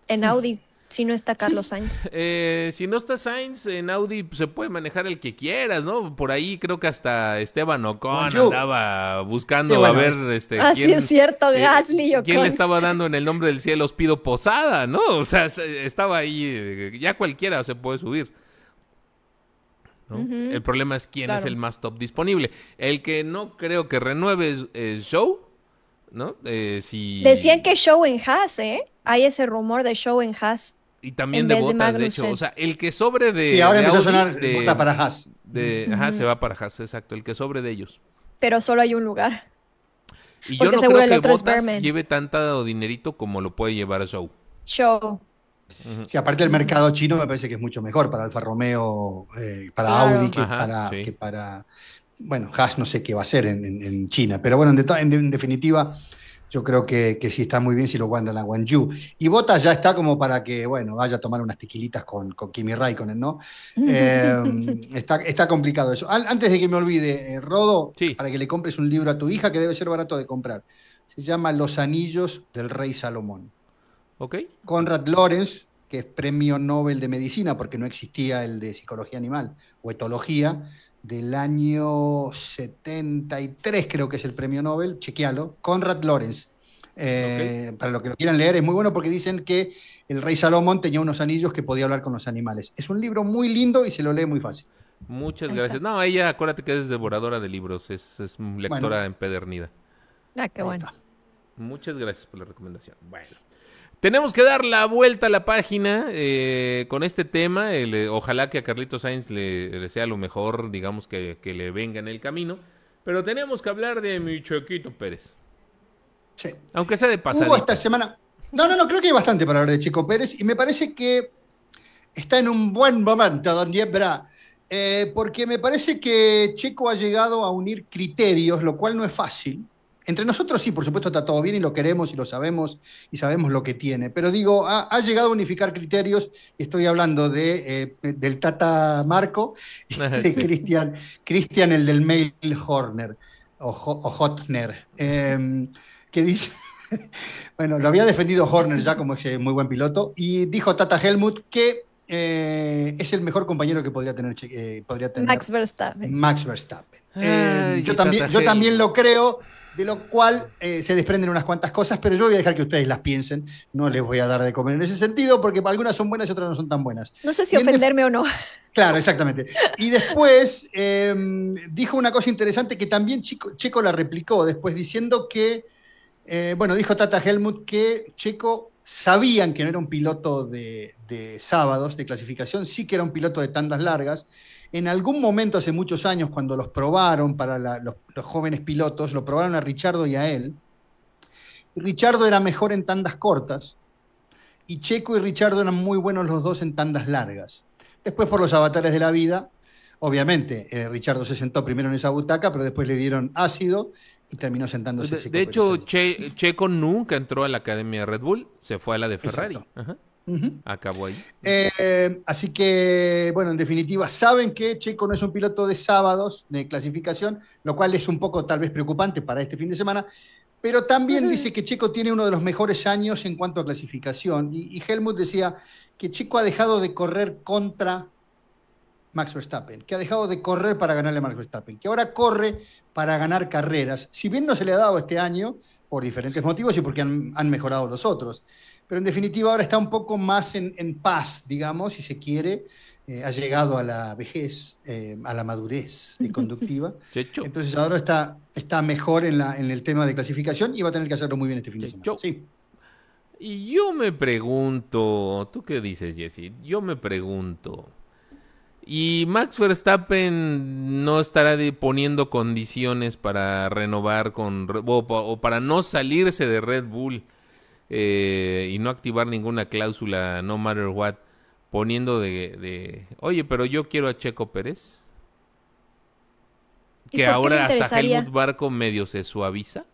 En Audi, si no está Carlos Sainz. Eh, si no está Sainz, en Audi se puede manejar el que quieras, ¿no? Por ahí creo que hasta Esteban Ocon andaba buscando a ver este, Así ah, es cierto, eh, Gasly ¿Quién le estaba dando en el nombre del cielo os pido posada, no? O sea, estaba ahí, eh, ya cualquiera se puede subir. El problema es quién es el más top disponible. El que no creo que renueve es, Show, ¿no? Eh, si... Decían que Show en Haas, ¿eh? Hay ese rumor de Show en Haas. Y también de botas, de, hecho. O sea, el que sobre de. Sí, ahora de empezó a sonar de, bota para Haas. ajá, se va para Haas, exacto. El que sobre de ellos. Pero solo hay un lugar. Y yo no creo que Botas lleve tanto dinerito como lo puede llevar Show. Show. Sí, aparte del mercado chino me parece que es mucho mejor para Alfa Romeo, eh, para Audi, que, para, que para, bueno, Haas no sé qué va a ser en, China, pero bueno, en, definitiva, yo creo que, sí está muy bien si lo guardan a Guangzhou. Y Botas ya está como para que, bueno, vaya a tomar unas tequilitas con, con Kimi Raikkonen, ¿no? Eh, está, complicado eso. antes de que me olvide, eh, Rodo, para que le compres un libro a tu hija que debe ser barato de comprar. Se llama Los Anillos del Rey Salomón. Conrad Lorenz, que es premio Nobel de Medicina, porque no existía el de Psicología Animal o Etología, del año 73, creo que es el premio Nobel, chequealo, Conrad Lorenz. Eh, para los que lo quieran leer, es muy bueno porque dicen que el rey Salomón tenía unos anillos que podía hablar con los animales. Es un libro muy lindo y se lo lee muy fácil. Muchas gracias. No, ella, acuérdate que es devoradora de libros, es, lectora empedernida. Ah, qué bueno. Muchas gracias por la recomendación. Bueno. Tenemos que dar la vuelta a la página eh, con este tema. Eh, ojalá que a Carlito Sainz le, sea lo mejor, digamos, que, le venga en el camino. Pero tenemos que hablar de mi Choquito Pérez. Sí. Aunque sea de pasada. Hubo esta semana. No, no, no, creo que hay bastante para hablar de Chico Pérez. Y me parece que está en un buen momento, don Diebra. Eh, porque me parece que Checo ha llegado a unir criterios, lo cual no es fácil. Entre nosotros sí, por supuesto, está todo bien y lo queremos y lo sabemos y sabemos lo que tiene. Pero digo, ha, llegado a unificar criterios. Estoy hablando de, eh, del Tata Marco y de Cristian, el del Mail Horner o, Hotner, em, que dice. bueno, lo había defendido Horner ya como ese muy buen piloto y dijo Tata Helmut que eh, es el mejor compañero que podría tener, eh, podría tener Max Verstappen. Max Verstappen. Em, yo, también, yo también lo creo, de lo cual eh, se desprenden unas cuantas cosas, pero yo voy a dejar que ustedes las piensen, no les voy a dar de comer en ese sentido, porque algunas son buenas y otras no son tan buenas. No sé si ofenderme o no. Claro, exactamente. Y después em, dijo una cosa interesante que también Chico, Checo la replicó, después diciendo que, eh, bueno, dijo Tata Helmut que Checo sabían que no era un piloto de, de sábados, de clasificación, sí que era un piloto de tandas largas, en algún momento, hace muchos años, cuando los probaron para los, jóvenes pilotos, lo probaron a Richardo y a él. Richardo era mejor en tandas cortas y Checo y Richardo eran muy buenos los dos en tandas largas. Después, por los avatares de la vida, obviamente, eh, Richardo se sentó primero en esa butaca, pero después le dieron ácido y terminó sentándose. De, hecho, Checo nunca entró a la academia de Red Bull, se fue a la de Ferrari. Acabó ahí. Eh, así que, bueno, en definitiva, saben que Checo no es un piloto de sábados de clasificación, lo cual es un poco tal vez preocupante para este fin de semana, pero también dice que Checo tiene uno de los mejores años en cuanto a clasificación. Y, Helmut decía que Checo ha dejado de correr contra Max Verstappen, que ha dejado de correr para ganarle a Max Verstappen, que ahora corre para ganar carreras. Si bien no se le ha dado este año, por diferentes motivos y porque han mejorado los otros pero en definitiva ahora está un poco más en, paz, digamos, si se quiere. Eh, ha llegado a la vejez, eh, a la madurez eh, conductiva. Entonces ahora está, está mejor en, la, en el tema de clasificación y va a tener que hacerlo muy bien este fin de semana. Sí. Y yo me pregunto, ¿tú qué dices, Jesse? Yo me pregunto. ¿Y Max Verstappen no estará poniendo condiciones para renovar con o para no salirse de Red Bull? Eh, y no activar ninguna cláusula, no matter what, poniendo de, oye, pero yo quiero a Checo Pérez. Que ahora hasta Helmut Barco medio se suaviza.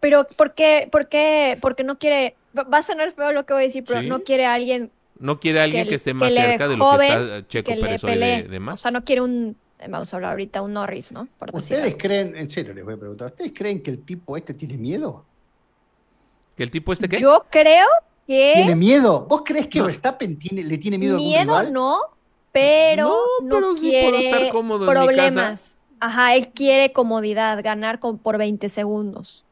Pero ¿por qué? ¿Por qué? Porque no quiere, va a sonar feo lo que voy a decir, pero no quiere alguien no quiere alguien que, esté más cerca de lo que está eh, Checo Pérez hoy de, más. O sea, no quiere un, eh, vamos a hablar ahorita, un Norris, ¿no? Por ¿Ustedes creen, en serio les voy a preguntar, ¿ustedes creen que el tipo este tiene miedo? ¿Que el tipo este qué? Yo creo que... Tiene miedo. ¿Vos crees que no. Verstappen le tiene miedo, a no, pero no, pero sí quiere estar cómodo problemas. Ajá, él quiere comodidad, ganar por 20 segundos.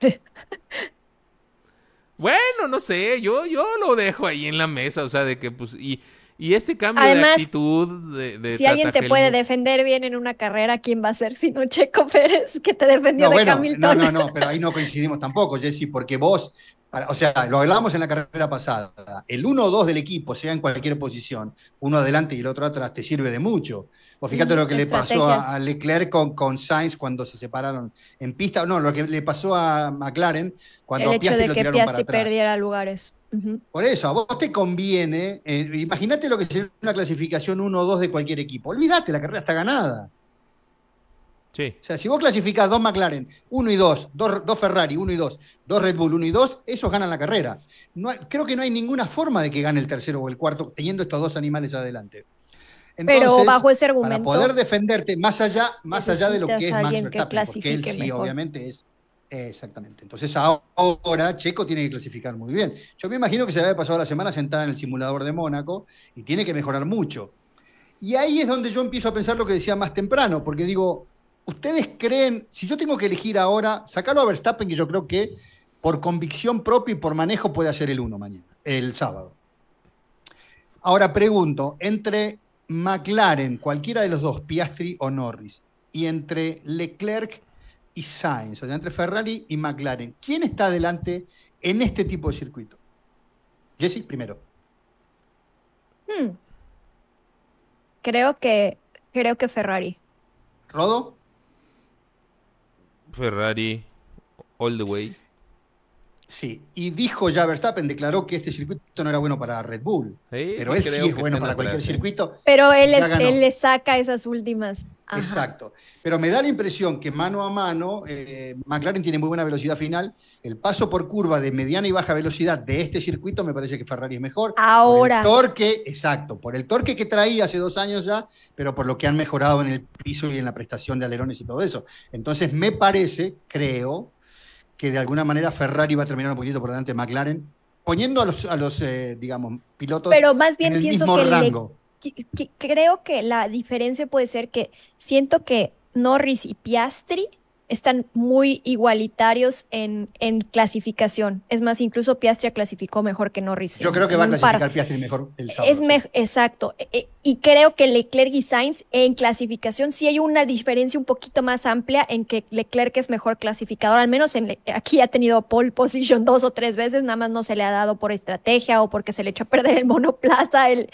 bueno, no sé, yo, yo lo dejo ahí en la mesa, o sea, de que pues... Y, y este cambio de actitud de, si alguien te puede defender bien en una carrera, ¿quién va a ser sino Checo Pérez que te defendió de Hamilton? No, no, no, pero ahí no coincidimos tampoco, Jesse, porque vos, o sea, lo hablamos en la carrera pasada, el uno o dos del equipo, sea en cualquier posición, uno adelante y el otro atrás, te sirve de mucho. O fíjate mm, lo que le pasó a, Leclerc con, con Sainz cuando se separaron en pista, no, lo que le pasó a McLaren cuando el hecho de que lo perdiera lugares. Por eso, a vos te conviene, eh, imagínate lo que sería una clasificación 1 o 2 de cualquier equipo. Olvídate, la carrera está ganada. O sea, si vos clasificás dos McLaren, 1 y 2, dos, dos, Ferrari, 1 y 2, dos Red Bull, 1 y 2, esos ganan la carrera. No creo que no hay ninguna forma de que gane el tercero o el cuarto teniendo estos dos animales adelante. Pero bajo ese argumento. Para poder defenderte más allá, más allá de lo que es Max que porque él sí, obviamente, es Exactamente. Entonces ahora Checo tiene que clasificar muy bien. Yo me imagino que se había pasado la semana sentada en el simulador de Mónaco y tiene que mejorar mucho. Y ahí es donde yo empiezo a pensar lo que decía más temprano, porque digo, ¿ustedes creen, si yo tengo que elegir ahora, sacarlo a Verstappen, que yo creo que por convicción propia y por manejo puede hacer el 1 mañana, el sábado? Ahora pregunto, entre McLaren, cualquiera de los dos, Piastri o Norris, y entre Leclerc y Sainz, o sea, entre Ferrari y McLaren. ¿Quién está adelante en este tipo de circuito? Jesse, primero. Hmm. Creo que creo que Ferrari. ¿Rodo? Ferrari all the way. Sí, y dijo ya Verstappen, declaró que este circuito no era bueno para Red Bull. pero él sí es bueno para cualquier circuito. Pero él, él le saca esas últimas. Exacto. Pero me da la impresión que mano a mano, eh, McLaren tiene muy buena velocidad final. El paso por curva de mediana y baja velocidad de este circuito me parece que Ferrari es mejor. Ahora. el torque, exacto, por el torque que traía hace dos años ya, pero por lo que han mejorado en el piso y en la prestación de alerones y todo eso. Entonces me parece, creo, que de alguna manera Ferrari va a terminar un poquito por delante de McLaren, poniendo a los, eh, digamos, pilotos. Pero más bien pienso mismo que rango creo que la diferencia puede ser que siento que Norris y Piastri están muy igualitarios en, clasificación. Es más, incluso Piastri clasificó mejor que Norris. Yo creo que va a clasificar Piastri mejor el sábado. Es Exacto. E, e, y creo que Leclerc y Sainz en clasificación sí hay una diferencia un poquito más amplia en que Leclerc es mejor clasificador, al menos aquí ha tenido pole position dos o tres veces, nada más no se le ha dado por estrategia o porque se le echó a perder el monoplaza, el,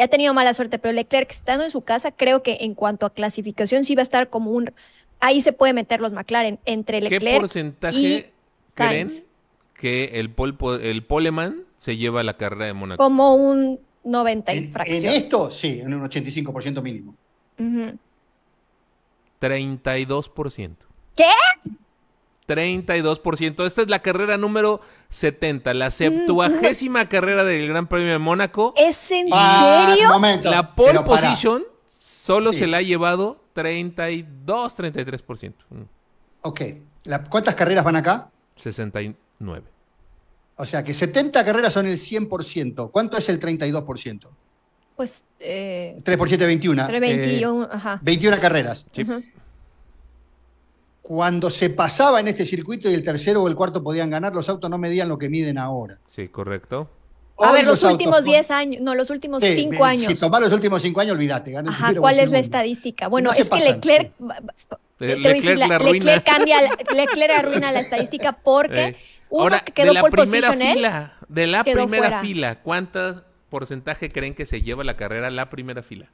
ha tenido mala suerte, pero Leclerc estando en su casa, creo que en cuanto a clasificación sí va a estar como un... Ahí se puede meter los McLaren entre Leclerc ¿Qué porcentaje y creen que el, pol, el Poleman se lleva a la carrera de Mónaco? Como un 90 en, fracción. En esto, sí, en un 85% mínimo. 32%. 32%. ¿Qué? 32%. Esta es la carrera número 70, la septuagésima mm, mm. carrera del Gran Premio de Mónaco. ¿Es en ah, serio? la pole position solo se la ha llevado 32, 33%. Mm. Ok. La, ¿Cuántas carreras van acá? 69. O sea que 70 carreras son el 100%. ¿Cuánto es el 32%? Pues. Eh, 3 por 7, 21. 21, ajá. 21 carreras. Sí cuando se pasaba en este circuito y el tercero o el cuarto podían ganar, los autos no medían lo que miden ahora. Sí, correcto. a ver, los, últimos 10 años, no, los últimos 5 años. Si tomás los últimos 5 años, olvídate. Ajá, ¿cuál es la estadística? Bueno, es que Leclerc... Eh, Leclerc, cambia, Leclerc arruina la estadística porque eh, uno quedó por la primera fila, de la primera fila, ¿cuánto porcentaje creen que se lleva la carrera la primera fila?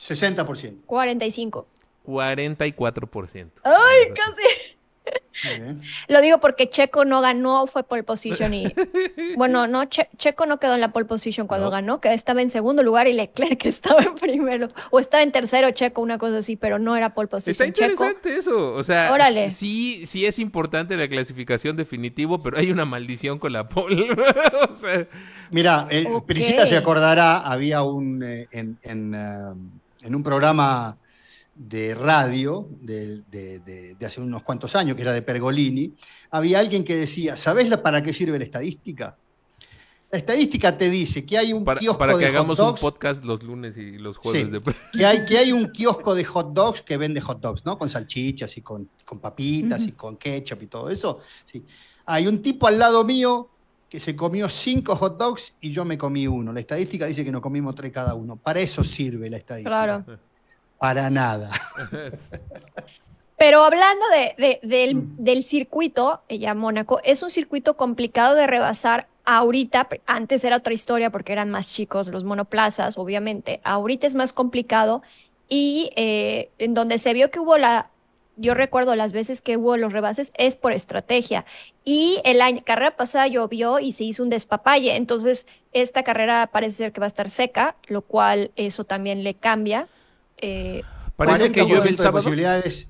60%. 45. 44%. ¡Ay, casi! Lo digo porque Checo no ganó, fue pole position y. bueno, no, Checo no quedó en la pole position cuando ganó, que estaba en segundo lugar y Leclerc estaba en primero. O estaba en tercero Checo, una cosa así, pero no era pole position. Está interesante eso. O sea, sí, sí es importante la clasificación definitivo, pero hay una maldición con la pole. Mira, eh, se acordará, había un. Eh, en, eh, en un programa de radio de, hace unos cuantos años, que era de Pergolini, había alguien que decía, ¿sabes para qué sirve la estadística? La estadística te dice que hay un para, para que hagamos un podcast los lunes y los jueves que hay que hay un kiosco de hot dogs que vende hot dogs, ¿no? Con salchichas y con, papitas y con ketchup y todo eso. Hay un tipo al lado mío que se comió cinco hot dogs y yo me comí uno. La estadística dice que nos comimos tres cada uno. Para eso sirve la estadística. Claro para nada. Pero hablando del, circuito, ella eh, Mónaco, es un circuito complicado de rebasar ahorita. Antes era otra historia porque eran más chicos los monoplazas, obviamente. Ahorita es más complicado y eh, en donde se vio que hubo la... Yo recuerdo las veces que hubo los rebases es por estrategia. Y el año, carrera pasada llovió y se hizo un despapalle. Entonces, esta carrera parece ser que va a estar seca, lo cual eso también le cambia eh, Parece que llueve el sábado. Posibilidades,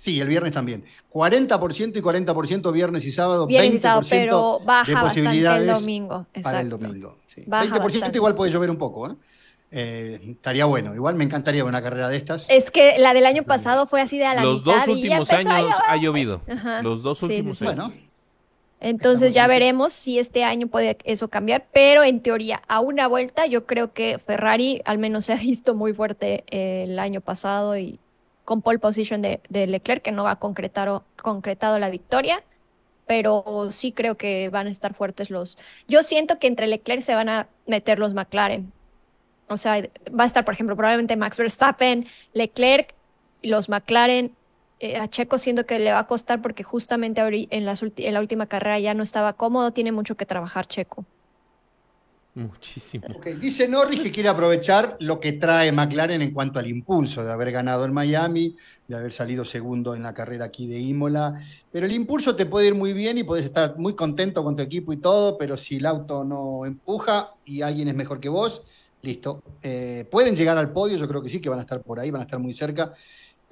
sí, el viernes también. 40% y 40% viernes y sábado. Viernes y sábado, pero baja bastante el domingo. Para el domingo. 20% igual puede llover un poco, ¿eh? Eh, estaría bueno. Igual me encantaría una carrera de estas. Es que la del año pasado fue así de a la Los dos últimos años ha llovido. Los dos últimos años. Entonces ya veremos si este año puede eso cambiar, pero en teoría a una vuelta yo creo que Ferrari al menos se ha visto muy fuerte eh, el año pasado y con pole position de, Leclerc que no ha concretado, concretado la victoria, pero sí creo que van a estar fuertes los... Yo siento que entre Leclerc se van a meter los McLaren. O sea, va a estar, por ejemplo, probablemente Max Verstappen, Leclerc, los McLaren, eh, a Checo siento que le va a costar porque justamente en la, la última carrera ya no estaba cómodo, tiene mucho que trabajar Checo. Muchísimo. Dice Norris que quiere aprovechar lo que trae McLaren en cuanto al impulso de haber ganado el Miami, de haber salido segundo en la carrera aquí de Imola. Pero el impulso te puede ir muy bien y puedes estar muy contento con tu equipo y todo, pero si el auto no empuja y alguien es mejor que vos, listo. Eh, pueden llegar al podio, yo creo que sí, que van a estar por ahí, van a estar muy cerca.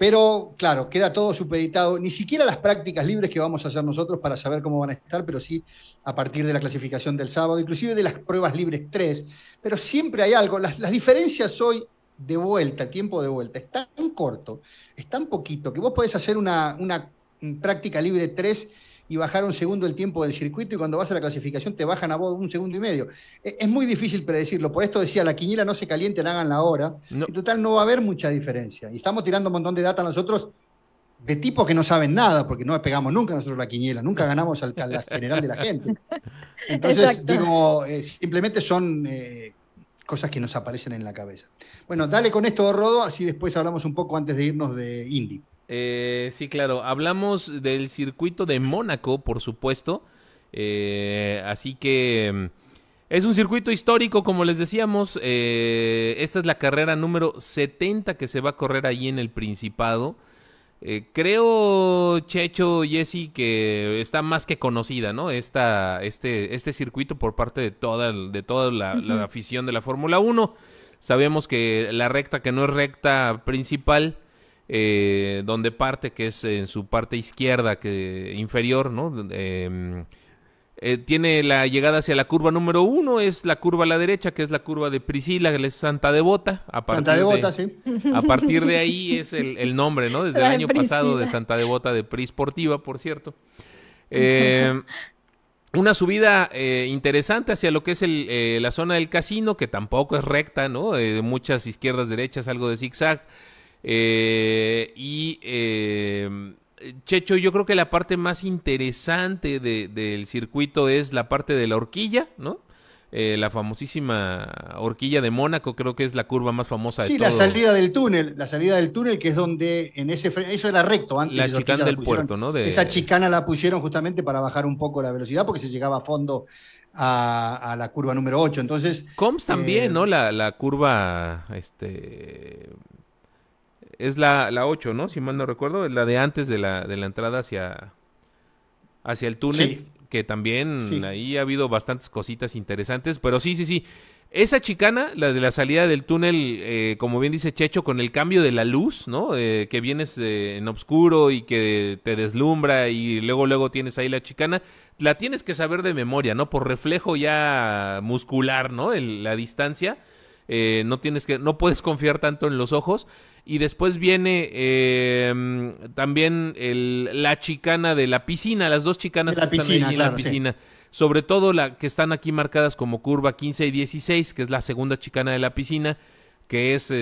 Pero claro, queda todo supeditado, ni siquiera las prácticas libres que vamos a hacer nosotros para saber cómo van a estar, pero sí a partir de la clasificación del sábado, inclusive de las pruebas libres 3. Pero siempre hay algo, las, diferencias hoy de vuelta, tiempo de vuelta, es tan corto, es tan poquito, que vos podés hacer una, una mm, práctica libre 3 y bajar un segundo el tiempo del circuito y cuando vas a la clasificación te bajan a vos un segundo y medio. E, es muy difícil predecirlo, por esto decía, la quiniela no se caliente, la hagan la hora. En total no va a haber mucha diferencia. Y estamos tirando un montón de data nosotros de tipos que no saben nada, porque no pegamos nunca nosotros la quiniela, nunca ganamos al, general de la gente. Entonces, digo, eh, simplemente son... Eh, cosas que nos aparecen en la cabeza. Bueno, dale con esto, Rodo, así después hablamos un poco antes de irnos de Indy. Eh, sí, claro. Hablamos del circuito de Mónaco, por supuesto. Eh, así que mm, es un circuito histórico, como les decíamos. Eh, esta es la carrera número 70 que se va a correr allí en el Principado. creo, Checho, Jesse, que está más que conocida, ¿no? Esta, este, este circuito por parte de toda, de toda la, la afición de la Fórmula 1. Sabemos que la recta que no es recta principal eh, donde parte, que es en su parte izquierda, que inferior, ¿no? Em, eh, tiene la llegada hacia la curva número uno, es la curva a la derecha, que es la curva de Priscila, que es Santa Devota. A Santa Devota, sí. A partir de ahí es el, nombre, ¿no? Desde el año pasado de Santa Devota de Prisportiva, por cierto. Em, una subida eh, interesante hacia lo que es eh, la zona del casino, que tampoco es recta, ¿no? muchas izquierdas, derechas, algo de zigzag. Eh, y em, Checho, yo creo que la parte más interesante del circuito es la parte de la horquilla, ¿no? Eh, la famosísima horquilla de Mónaco, creo que es la curva más famosa sí, Sí, la salida del túnel, la salida del túnel que es donde en ese eso era recto antes la chicana del puerto, ¿no? Esa chicana la pusieron justamente para bajar un poco la velocidad porque se llegaba a fondo a, la curva número 8. Entonces, Combs también, eh, ¿no? La, la curva este es la, la 8, ¿no? Si mal no recuerdo, es la de antes de la, de la entrada hacia, hacia el túnel, que también ahí ha habido bastantes cositas interesantes, pero sí, sí, sí. Esa chicana, la de la salida del túnel, eh, como bien dice Checho, con el cambio de la luz, ¿no? Eh, que vienes eh, en oscuro y que te deslumbra y luego, luego tienes ahí la chicana, la tienes que saber de memoria, ¿no? Por reflejo ya muscular, ¿no? El, la distancia. no tienes que, no puedes confiar tanto en los ojos. Y después viene eh, también la chicana de la piscina, las dos chicanas que están en la piscina. Sobre todo la que están aquí marcadas como curva 15 y 16, que es la segunda chicana de la piscina, que es,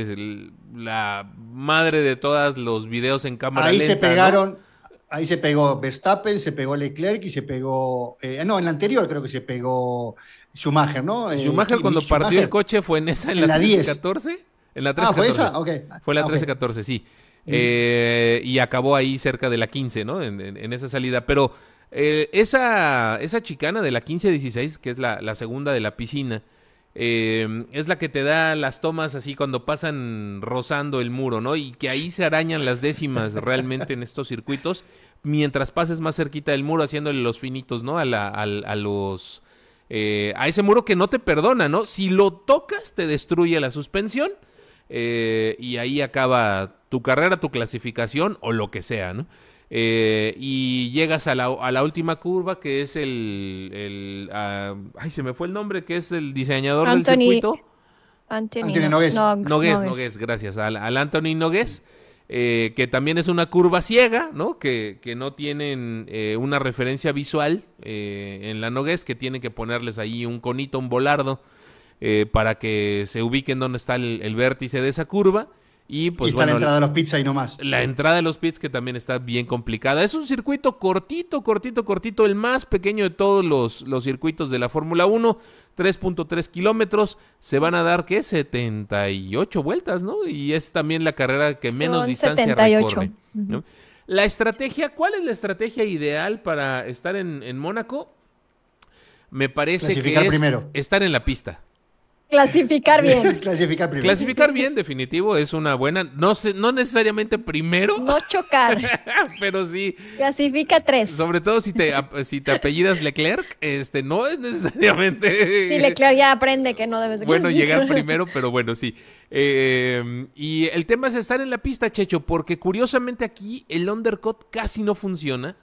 la madre de todos los videos en cámara. Ahí se pegaron, ahí se pegó Verstappen, se pegó Leclerc y se pegó. Eh, no, en la anterior creo que se pegó Schumacher, ¿no? Schumacher eh, cuando partió el coche fue en esa, en, la, 10. 14. En la 13 ah, ¿fue esa? Okay. Fue la 13-14, ah, sí. Eh, y acabó ahí cerca de la 15, ¿no? En, esa salida. Pero eh, esa, esa chicana de la 15-16, que es la, segunda de la piscina, eh, es la que te da las tomas así cuando pasan rozando el muro, ¿no? Y que ahí se arañan las décimas realmente en estos circuitos, mientras pases más cerquita del muro, haciéndole los finitos, ¿no? A, la, a los... a ese muro que no te perdona, ¿no? Si lo tocas, te destruye la suspensión eh, y ahí acaba tu carrera, tu clasificación o lo que sea, ¿no? Eh, y llegas a la, a la, última curva que es el, ah, ay se me fue el nombre que es el diseñador del circuito Anthony, Anthony Nogués. Nogués, gracias al, al Anthony Nogués eh, que también es una curva ciega, ¿no? Que, que no tienen una referencia visual en la Nogués, que tienen que ponerles ahí un conito, un volardo eh, para que se ubiquen donde está el, vértice de esa curva. Y pues está la entrada de los pits ahí nomás. La entrada de los pits que también está bien complicada. Es un circuito cortito, cortito, cortito, el más pequeño de todos los, circuitos de la Fórmula 1. 3.3 kilómetros, se van a dar, ¿qué? 78 vueltas, ¿no? Y es también la carrera que menos distancia recorre. La estrategia, ¿cuál es la estrategia ideal para estar en, Mónaco? Me parece que es primero. estar en la pista. Clasificar bien. Clasificar primero. Clasificar bien, definitivo, es una buena. No no necesariamente primero. No chocar. pero sí. Clasifica tres. Sobre todo si te, si te apellidas Leclerc, este, no es necesariamente. Sí, Leclerc ya aprende que no debes Bueno, llegar primero, pero bueno, sí. Em, y el tema es estar en la pista, Checho, porque curiosamente aquí el undercut casi no funciona.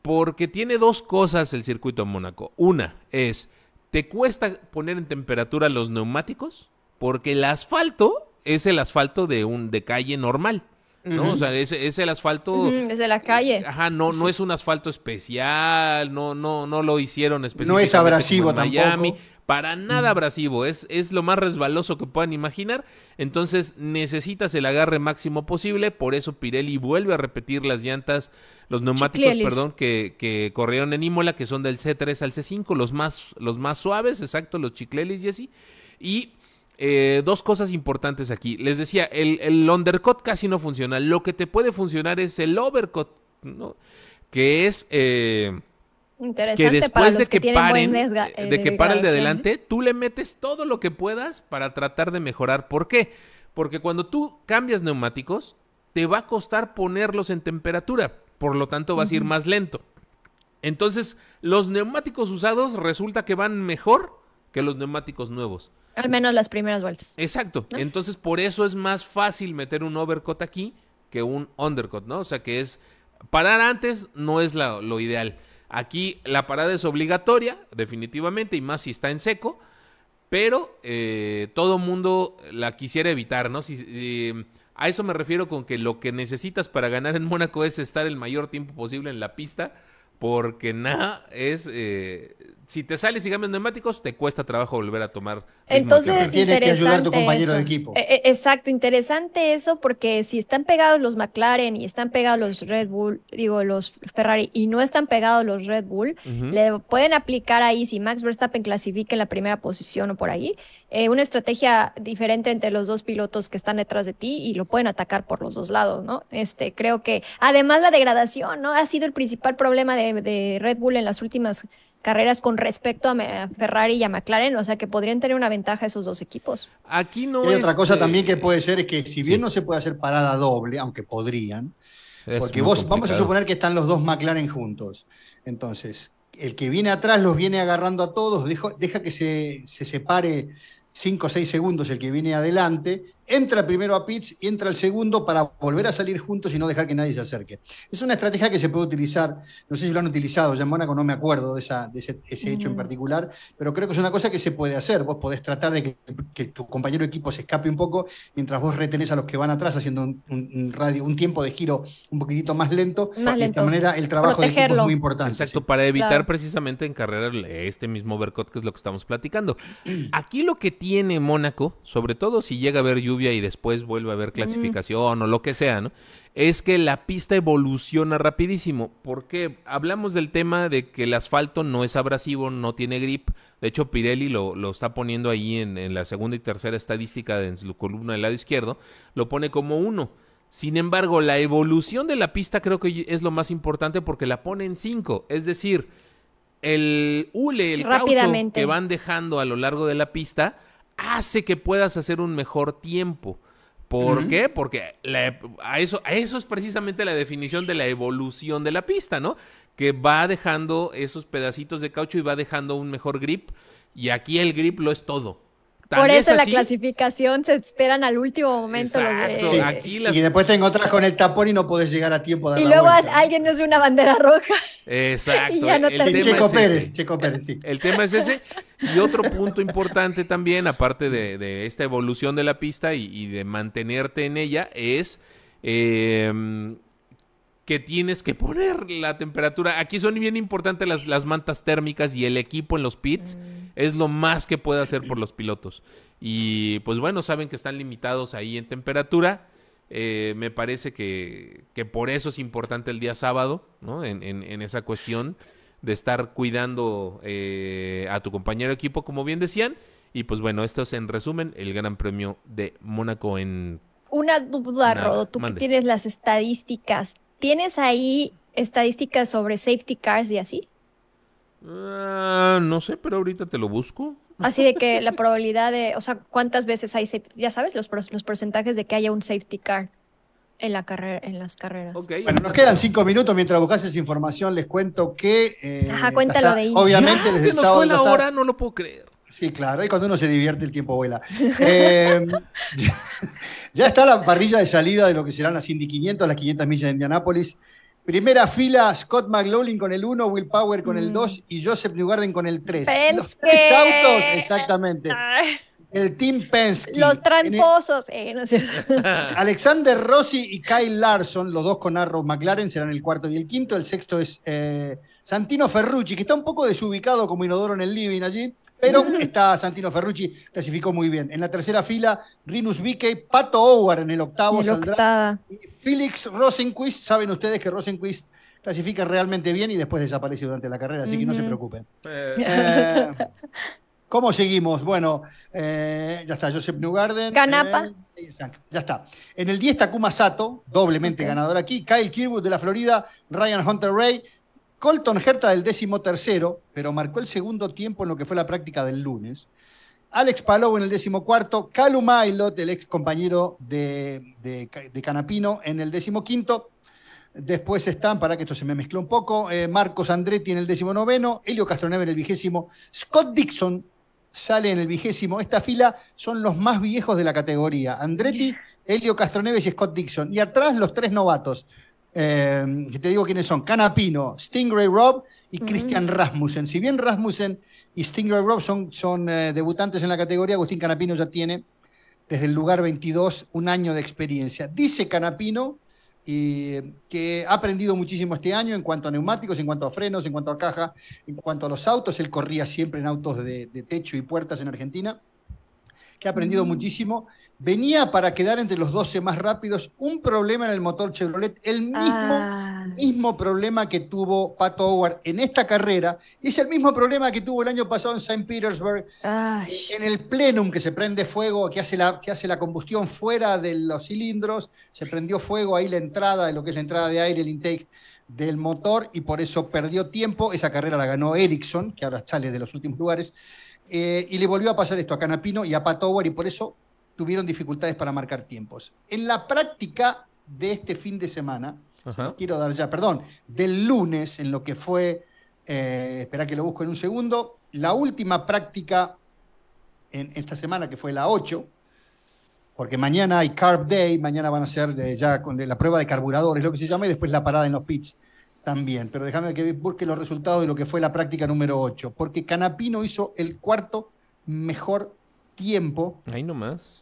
Porque tiene dos cosas el circuito Mónaco. Una es te cuesta poner en temperatura los neumáticos porque el asfalto es el asfalto de un de calle normal. ¿no? O sea, es, el asfalto. Es de la eh, calle. Ajá, no, es un asfalto especial, no, no, no lo hicieron especial. No es abrasivo Miami. tampoco para nada abrasivo, es, es lo más resbaloso que puedan imaginar, entonces necesitas el agarre máximo posible, por eso Pirelli vuelve a repetir las llantas, los neumáticos, perdón, que, corrieron en Imola, que son del C3 al C5, los más, los más suaves, exacto, los chiclelis, así. y... Eh, dos cosas importantes aquí. Les decía, el, undercut casi no funciona. Lo que te puede funcionar es el overcut, ¿no? Que es eh, Interesante que después para de que, eh, eh, paren, de que para el de adelante, tú le metes todo lo que puedas para tratar de mejorar. ¿Por qué? Porque cuando tú cambias neumáticos, te va a costar ponerlos en temperatura, por lo tanto vas a ir más lento. Entonces, los neumáticos usados resulta que van mejor que los neumáticos nuevos. Al menos las primeras vueltas. Exacto. Entonces, por eso es más fácil meter un overcut aquí que un undercut, ¿no? O sea, que es parar antes no es lo ideal. Aquí la parada es obligatoria, definitivamente, y más si está en seco, pero eh, todo mundo la quisiera evitar, ¿no? a eso me refiero con que lo que necesitas para ganar en Mónaco es estar el mayor tiempo posible en la pista porque nada es... Eh, si te sales y cambias neumáticos, te cuesta trabajo volver a tomar. Entonces, interesante. que ayudar a tu compañero de equipo. Eh, eh, exacto, interesante eso, porque si están pegados los McLaren y están pegados los Red Bull, digo, los Ferrari y no están pegados los Red Bull, le pueden aplicar ahí si Max Verstappen clasifica en la primera posición o por ahí, eh, una estrategia diferente entre los dos pilotos que están detrás de ti y lo pueden atacar por los dos lados, ¿no? Este, creo que además la degradación, ¿no? Ha sido el principal problema de, Red Bull en las últimas carreras con respecto a Ferrari y a McLaren, o sea que podrían tener una ventaja esos dos equipos. Aquí no. Hay otra cosa este, también que puede ser es que si bien no se puede hacer parada doble, aunque podrían, porque vos vamos a suponer que están los dos McLaren juntos, entonces el que viene atrás los viene agarrando a todos, deja que se separe 5 o 6 segundos el que viene adelante entra primero a pits y entra el segundo para volver a salir juntos y no dejar que nadie se acerque. Es una estrategia que se puede utilizar, no sé si lo han utilizado ya en Mónaco, no me acuerdo de, esa, de ese, hecho en mm. particular, pero creo que es una cosa que se puede hacer. Vos podés tratar de que, tu compañero equipo se escape un poco mientras vos retenés a los que van atrás haciendo un, radio, un tiempo de giro un poquitito más lento. De esta manera el trabajo de equipo es muy importante. Exacto, para evitar precisamente encargar este mismo Bercot que es lo que estamos platicando. Aquí lo que tiene Mónaco, sobre todo si llega a ver lluvia y después vuelve a haber clasificación o lo que sea, ¿no? Es que la pista evoluciona rapidísimo, porque hablamos del tema de que el asfalto no es abrasivo, no tiene grip, de hecho Pirelli lo, está poniendo ahí en, la segunda y tercera estadística de en su columna del lado izquierdo, lo pone como uno. Sin embargo, la evolución de la pista creo que es lo más importante porque la pone en cinco Es decir, el hule, el caucho que van dejando a lo largo de la pista hace que puedas hacer un mejor tiempo. ¿Por qué? Porque eso, a eso es precisamente la definición de la evolución de la pista, ¿no? Que va dejando esos pedacitos de caucho y va dejando un mejor grip. Y aquí el grip lo es todo. Por eso la clasificación se esperan al último momento los Y después te otra con el tapón y no puedes llegar a tiempo de Y luego alguien alguien es una bandera roja. Exacto. y ya no el, Checo Pérez, Checo Pérez, sí. El, tema es ese. Y otro punto importante también, aparte de, esta evolución de la pista y, de mantenerte en ella, es em, que tienes que poner la temperatura. Aquí son bien importantes las, mantas térmicas y el equipo en los pits. Mm es lo más que puede hacer por los pilotos. Y pues bueno, saben que están limitados ahí en temperatura. Eh, me parece que, por eso es importante el día sábado, ¿no? En, en, esa cuestión de estar cuidando eh, a tu compañero equipo, como bien decían. Y pues bueno, esto es en resumen el Gran Premio de Mónaco en... Una duda, Rodo, tú que tienes las estadísticas, ¿tienes ahí estadísticas sobre safety cars y así? Ah, no sé, pero ahorita te lo busco. Así de que la probabilidad de, o sea, cuántas veces hay, ya sabes, los, los porcentajes de que haya un safety car en, la en las carreras. Bueno, nos quedan cinco minutos mientras buscas esa información. Les cuento que. Eh, Ajá, cuéntalo de ahí. Obviamente, no lo puedo creer. Sí, claro, y cuando uno se divierte el tiempo vuela. Eh, ya, ya, está la parrilla de salida de lo que serán las Indy 500, las 500 millas de Indianápolis. Primera fila, Scott McLaughlin con el 1, Will Power con el 2 mm. y Joseph Newgarden con el 3. Los tres autos, exactamente. Ah. El Team Penske. Los tramposos. Eh, no sé. Alexander Rossi y Kyle Larson, los dos con Arrow McLaren, serán el cuarto y el quinto. El sexto es eh, Santino Ferrucci, que está un poco desubicado como inodoro en el living allí. Pero está Santino Ferrucci, clasificó muy bien. En la tercera fila, Rinus Vique, Pato Howard en el octavo el saldrá. Felix Rosenquist, saben ustedes que Rosenquist clasifica realmente bien y después desaparece durante la carrera, así que no se preocupen. Eh. Eh, ¿Cómo seguimos? Bueno, eh, ya está, Joseph Newgarden. Canapa. ya está. En el 10, Takuma Sato, doblemente ganador aquí. Kyle Kirwood de la Florida, Ryan Hunter Ray, Colton Herta del décimo tercero, pero marcó el segundo tiempo en lo que fue la práctica del lunes. Alex Palou en el décimo cuarto, Calum Aylot, el ex compañero de, Canapino, en el décimo quinto. Después están, para que esto se me mezcló un poco, eh, Marcos Andretti en el décimo noveno, Helio Castroneve en el vigésimo, Scott Dixon sale en el vigésimo. Esta fila son los más viejos de la categoría, Andretti, Helio Castroneves y Scott Dixon. Y atrás los tres novatos, eh, te digo quiénes son: Canapino, Stingray Rob y Christian Rasmussen. Si bien Rasmussen y Stingray Rob son, eh, debutantes en la categoría, Agustín Canapino ya tiene desde el lugar 22 un año de experiencia. Dice Canapino que ha aprendido muchísimo este año en cuanto a neumáticos, en cuanto a frenos, en cuanto a caja, en cuanto a los autos. Él corría siempre en autos de techo y puertas en Argentina, que ha aprendido muchísimo venía para quedar entre los 12 más rápidos un problema en el motor Chevrolet, el mismo, ah. mismo problema que tuvo Pato Howard en esta carrera, es el mismo problema que tuvo el año pasado en St. Petersburg, en el plenum que se prende fuego, que hace, la, que hace la combustión fuera de los cilindros, se prendió fuego ahí la entrada, de lo que es la entrada de aire, el intake del motor, y por eso perdió tiempo, esa carrera la ganó Ericsson, que ahora sale de los últimos lugares, eh, y le volvió a pasar esto a Canapino y a Pat Howard, y por eso tuvieron dificultades para marcar tiempos. En la práctica de este fin de semana, quiero dar ya, perdón, del lunes, en lo que fue, eh, espera que lo busco en un segundo, la última práctica en esta semana, que fue la 8, porque mañana hay Carb Day, mañana van a ser ya con la prueba de carburadores, lo que se llama, y después la parada en los pits también. Pero déjame que busque los resultados de lo que fue la práctica número 8, porque Canapino hizo el cuarto mejor tiempo. Ahí nomás.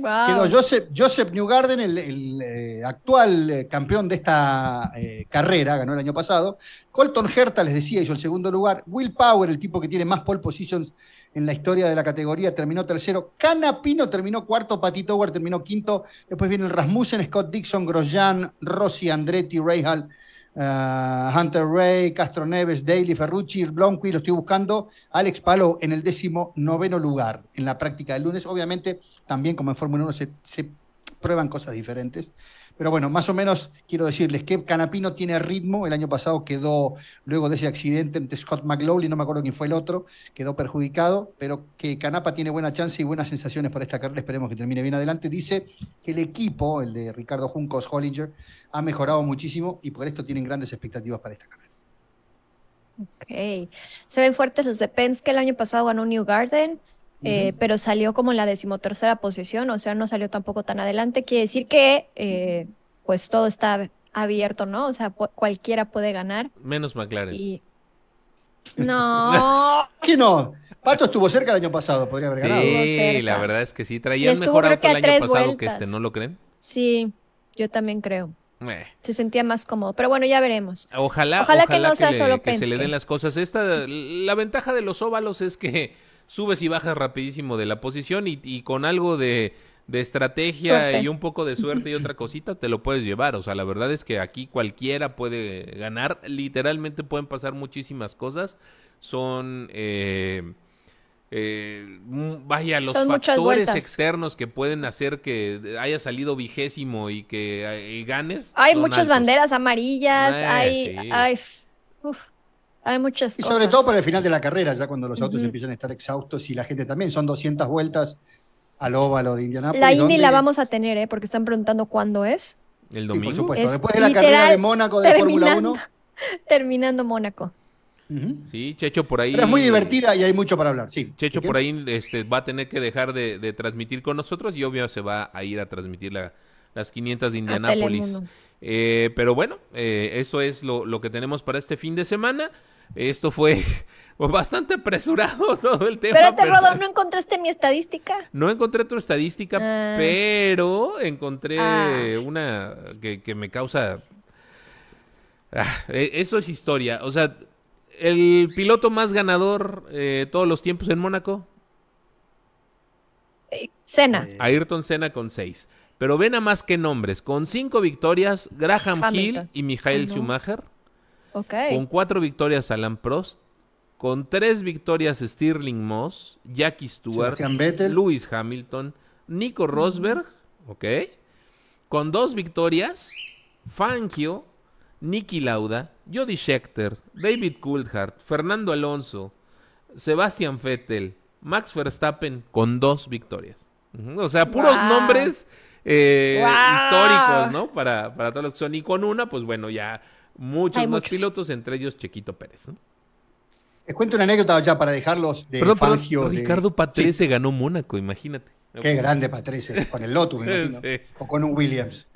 Joseph, Newgarden, el, eh, actual eh, campeón de esta eh, carrera, ganó el año pasado. Colton Herta, les decía, hizo el segundo lugar. Will Power, el tipo que tiene más pole positions en la historia de la categoría, terminó tercero. Canapino terminó cuarto, Patito Tower terminó quinto. Después viene el Rasmussen, Scott Dixon, Grosjean, Rossi, Andretti, Reyhal. Eh, Hunter Ray, Castro Neves, Daly, Ferrucci, Blonqui, lo estoy buscando. Alex Palo en el décimo noveno lugar en la práctica del lunes. Obviamente, también como en Fórmula 1 se, prueban cosas diferentes. Pero bueno, más o menos quiero decirles que Canapino tiene ritmo. El año pasado quedó, luego de ese accidente entre Scott McLaughlin, no me acuerdo quién fue el otro, quedó perjudicado, pero que Canapa tiene buena chance y buenas sensaciones para esta carrera. Esperemos que termine bien adelante. Dice que el equipo, el de Ricardo Juncos Hollinger, ha mejorado muchísimo y por esto tienen grandes expectativas para esta carrera. Ok. Se ven fuertes los de Penske. El año pasado ganó New Garden. Eh, pero salió como en la decimotercera posición, o sea, no salió tampoco tan adelante. Quiere decir que, eh, pues todo está abierto, ¿no? O sea, cualquiera puede ganar. Menos McLaren. No. ¿Qué no? Pato estuvo cerca el año pasado, podría haber ganado. Sí, la verdad es que sí. Traía mejor auto el año pasado que este, ¿no lo creen? Sí, yo también creo. Se sentía más cómodo, pero bueno, ya veremos. Ojalá, ojalá, que no sea le, solo que se le den las cosas. Esta, la ventaja de los óvalos es que subes y bajas rapidísimo de la posición y, con algo de, estrategia y un poco de suerte y otra cosita, te lo puedes llevar. O sea, la verdad es que aquí cualquiera puede ganar. Literalmente pueden pasar muchísimas cosas. Son... Eh, eh mm, vaya, los factores externos que pueden hacer que haya salido vigésimo y que eh, ganes. Hay muchas banderas amarillas, eh, hay... Sí muchas y sobre todo para el final de la carrera, ya cuando los autos empiezan a estar exhaustos y la gente también. Son 200 vueltas al óvalo de Indianápolis. La Indy la vamos a tener, ¿eh? porque están preguntando cuándo es. El domingo. por supuesto. Después de la carrera de Mónaco de Fórmula 1. Terminando Mónaco. Sí, Checho por ahí. Pero es muy divertida y hay mucho para hablar, sí. Checho por ahí este, va a tener que dejar de, transmitir con nosotros y obvio se va a ir a transmitir la, las 500 de Indianápolis. Eh, pero bueno, eh, eso es lo, lo que tenemos para este fin de semana. Esto fue pues, bastante apresurado todo el tema. Espérate, Rodolfo, ¿no encontraste mi estadística? No encontré tu estadística, ah. pero encontré ah. una que, me causa... Ah, e, eso es historia. O sea, el piloto más ganador eh, todos los tiempos en Mónaco. Eh, Senna. Ayrton Senna con seis. Pero ven a más que nombres. Con cinco victorias, Graham Hill y Michael Schumacher. Con cuatro victorias Alan Prost, con tres victorias Stirling Moss, Jackie Stewart, Lewis Hamilton, Nico Rosberg, ¿ok? Con dos victorias, Fangio, Nicky Lauda, Jody Scheckter, David Coulthard, Fernando Alonso, Sebastian Vettel, Max Verstappen con dos victorias. O sea, puros nombres eh, históricos, ¿no? Para, para todos los que son. Y con una, pues bueno, ya muchos más pilotos, entre ellos Chequito Pérez. Les eh, cuento una anécdota ya para dejarlos de Fangio. Ricardo Patrese ganó Mónaco, imagínate. Qué grande Patrese, con el Lotus, o con un Williams.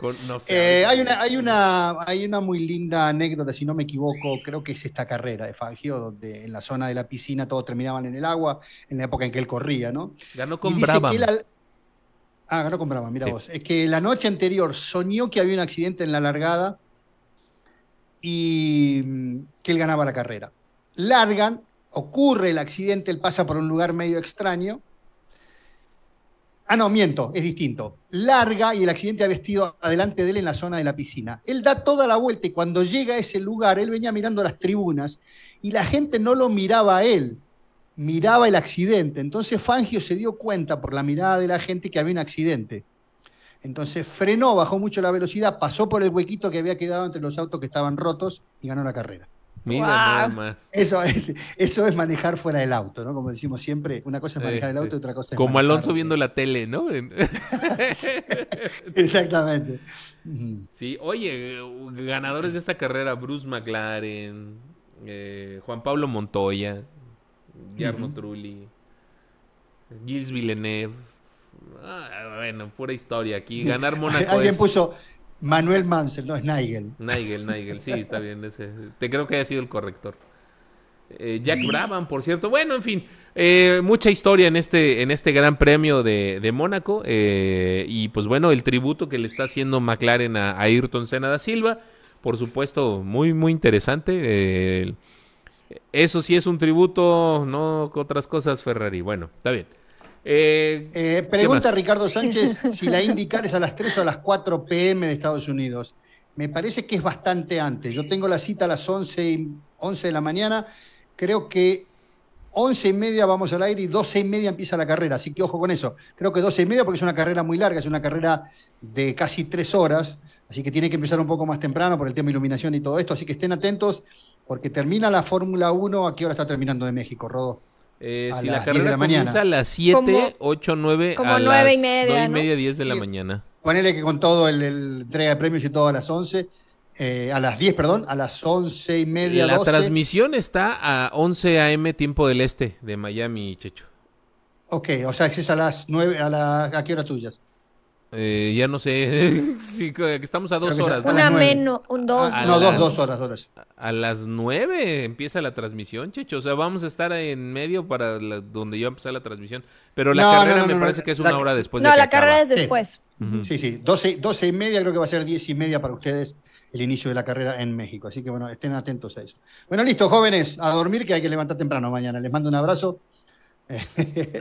Eh, hay, una, hay, una, hay una muy linda anécdota, si no me equivoco, creo que es esta carrera de Fangio, donde en la zona de la piscina todos terminaban en el agua, en la época en que él corría, ¿no? Ganó con Brabham. ah, ganó con Brabham, mira vos. Es que la noche anterior soñó que había un accidente en la largada y mm, que él ganaba la carrera. Largan, ocurre el accidente, él pasa por un lugar medio extraño. Ah, no, miento, es distinto. Larga y el accidente ha vestido adelante de él en la zona de la piscina. Él da toda la vuelta y cuando llega a ese lugar, él venía mirando las tribunas y la gente no lo miraba a él, miraba el accidente. Entonces Fangio se dio cuenta por la mirada de la gente que había un accidente. Entonces frenó, bajó mucho la velocidad, pasó por el huequito que había quedado entre los autos que estaban rotos y ganó la carrera. Mira nada más. Eso es, eso es manejar fuera del auto, ¿no? Como decimos siempre, una cosa es manejar el auto y este, otra cosa es. Como Alonso viendo la tele, ¿no? exactamente. Sí, oye, ganadores de esta carrera, Bruce McLaren, eh, Juan Pablo Montoya, Guillermo Trulli, Gilles Villeneuve. Ah, bueno, pura historia aquí. Ganar Mónaco. Alguien puso Manuel Mansell, no es Nigel. Nigel, Nigel, sí, está bien. Ese. Te creo que haya sido el corrector. Eh, Jack Brabham, por cierto. Bueno, en fin, eh, mucha historia en este, en este gran premio de, de Mónaco. Eh, y pues bueno, el tributo que le está haciendo McLaren a, a Ayrton Senna da Silva. Por supuesto, muy, muy interesante. eso sí es un tributo, no otras cosas, Ferrari. Bueno, está bien. Eh, eh, pregunta Ricardo Sánchez si la indicar es a las 3 o a las 4 pm de Estados Unidos. Me parece que es bastante antes. Yo tengo la cita a las 11, de la mañana. Creo que 11 y media vamos al aire y 12 y media empieza la carrera, así que ojo con eso. Creo que 12 y media porque es una carrera muy larga, es una carrera de casi tres horas, así que tiene que empezar un poco más temprano por el tema de iluminación y todo esto, así que estén atentos porque termina la Fórmula 1, ¿a qué hora está terminando de México, Rodo? Eh, a si la carrera de mañana. a las 7, 8, 9, como a 9 y media, 9 y media ¿no? 10 de la y, mañana. Ponele que con todo el, el, entrega de premios y todo a las 11, eh, a las 10, perdón, a las 11 y media. La 12. transmisión está a 11 a.m. tiempo del este de Miami, Checho. Ok, o sea, es a las 9, a, la, ¿a qué hora tuyas? Eh, ya no sé, estamos a dos horas. Una menos, un dos. no, las, dos, horas, horas. A, las nueve empieza la transmisión, Checho. O sea, vamos a estar en medio para donde yo empezar la transmisión. Pero la carrera me parece que es una hora después. No, la carrera es después. Sí, sí, Doce, doce, y media creo que va a ser diez y media para ustedes el inicio de la carrera en México. Así que bueno, estén atentos a eso. Bueno, listo, jóvenes, a dormir que hay que levantar temprano mañana. Les mando un abrazo.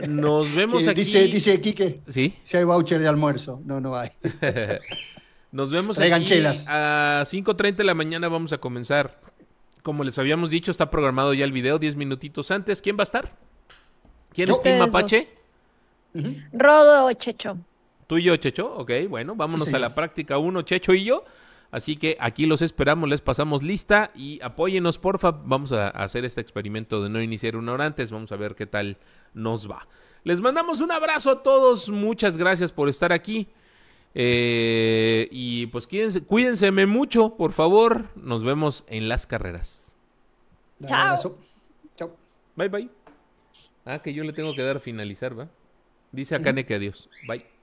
Nos vemos aquí. Dice, dice Quique. Sí. Si hay voucher de almuerzo. No, no hay. Nos vemos a aquí a 5.30 de la mañana vamos a comenzar. Como les habíamos dicho, está programado ya el video 10 minutitos antes. ¿Quién va a estar? ¿Quién es Team Mapache? Rodo Rodo Checho. ¿Tú y yo, Checho? Ok, bueno, vámonos a la práctica uno, Checho y yo. Así que aquí los esperamos, les pasamos lista y apóyenos, porfa. Vamos a hacer este experimento de no iniciar una hora antes. Vamos a ver qué tal nos va. Les mandamos un abrazo a todos. Muchas gracias por estar aquí. Eh, y pues cuídense, mucho, por favor. Nos vemos en las carreras. Chao. Chao. Bye, bye. Ah, que yo le tengo que dar finalizar, ¿va? Dice acá que adiós. Bye.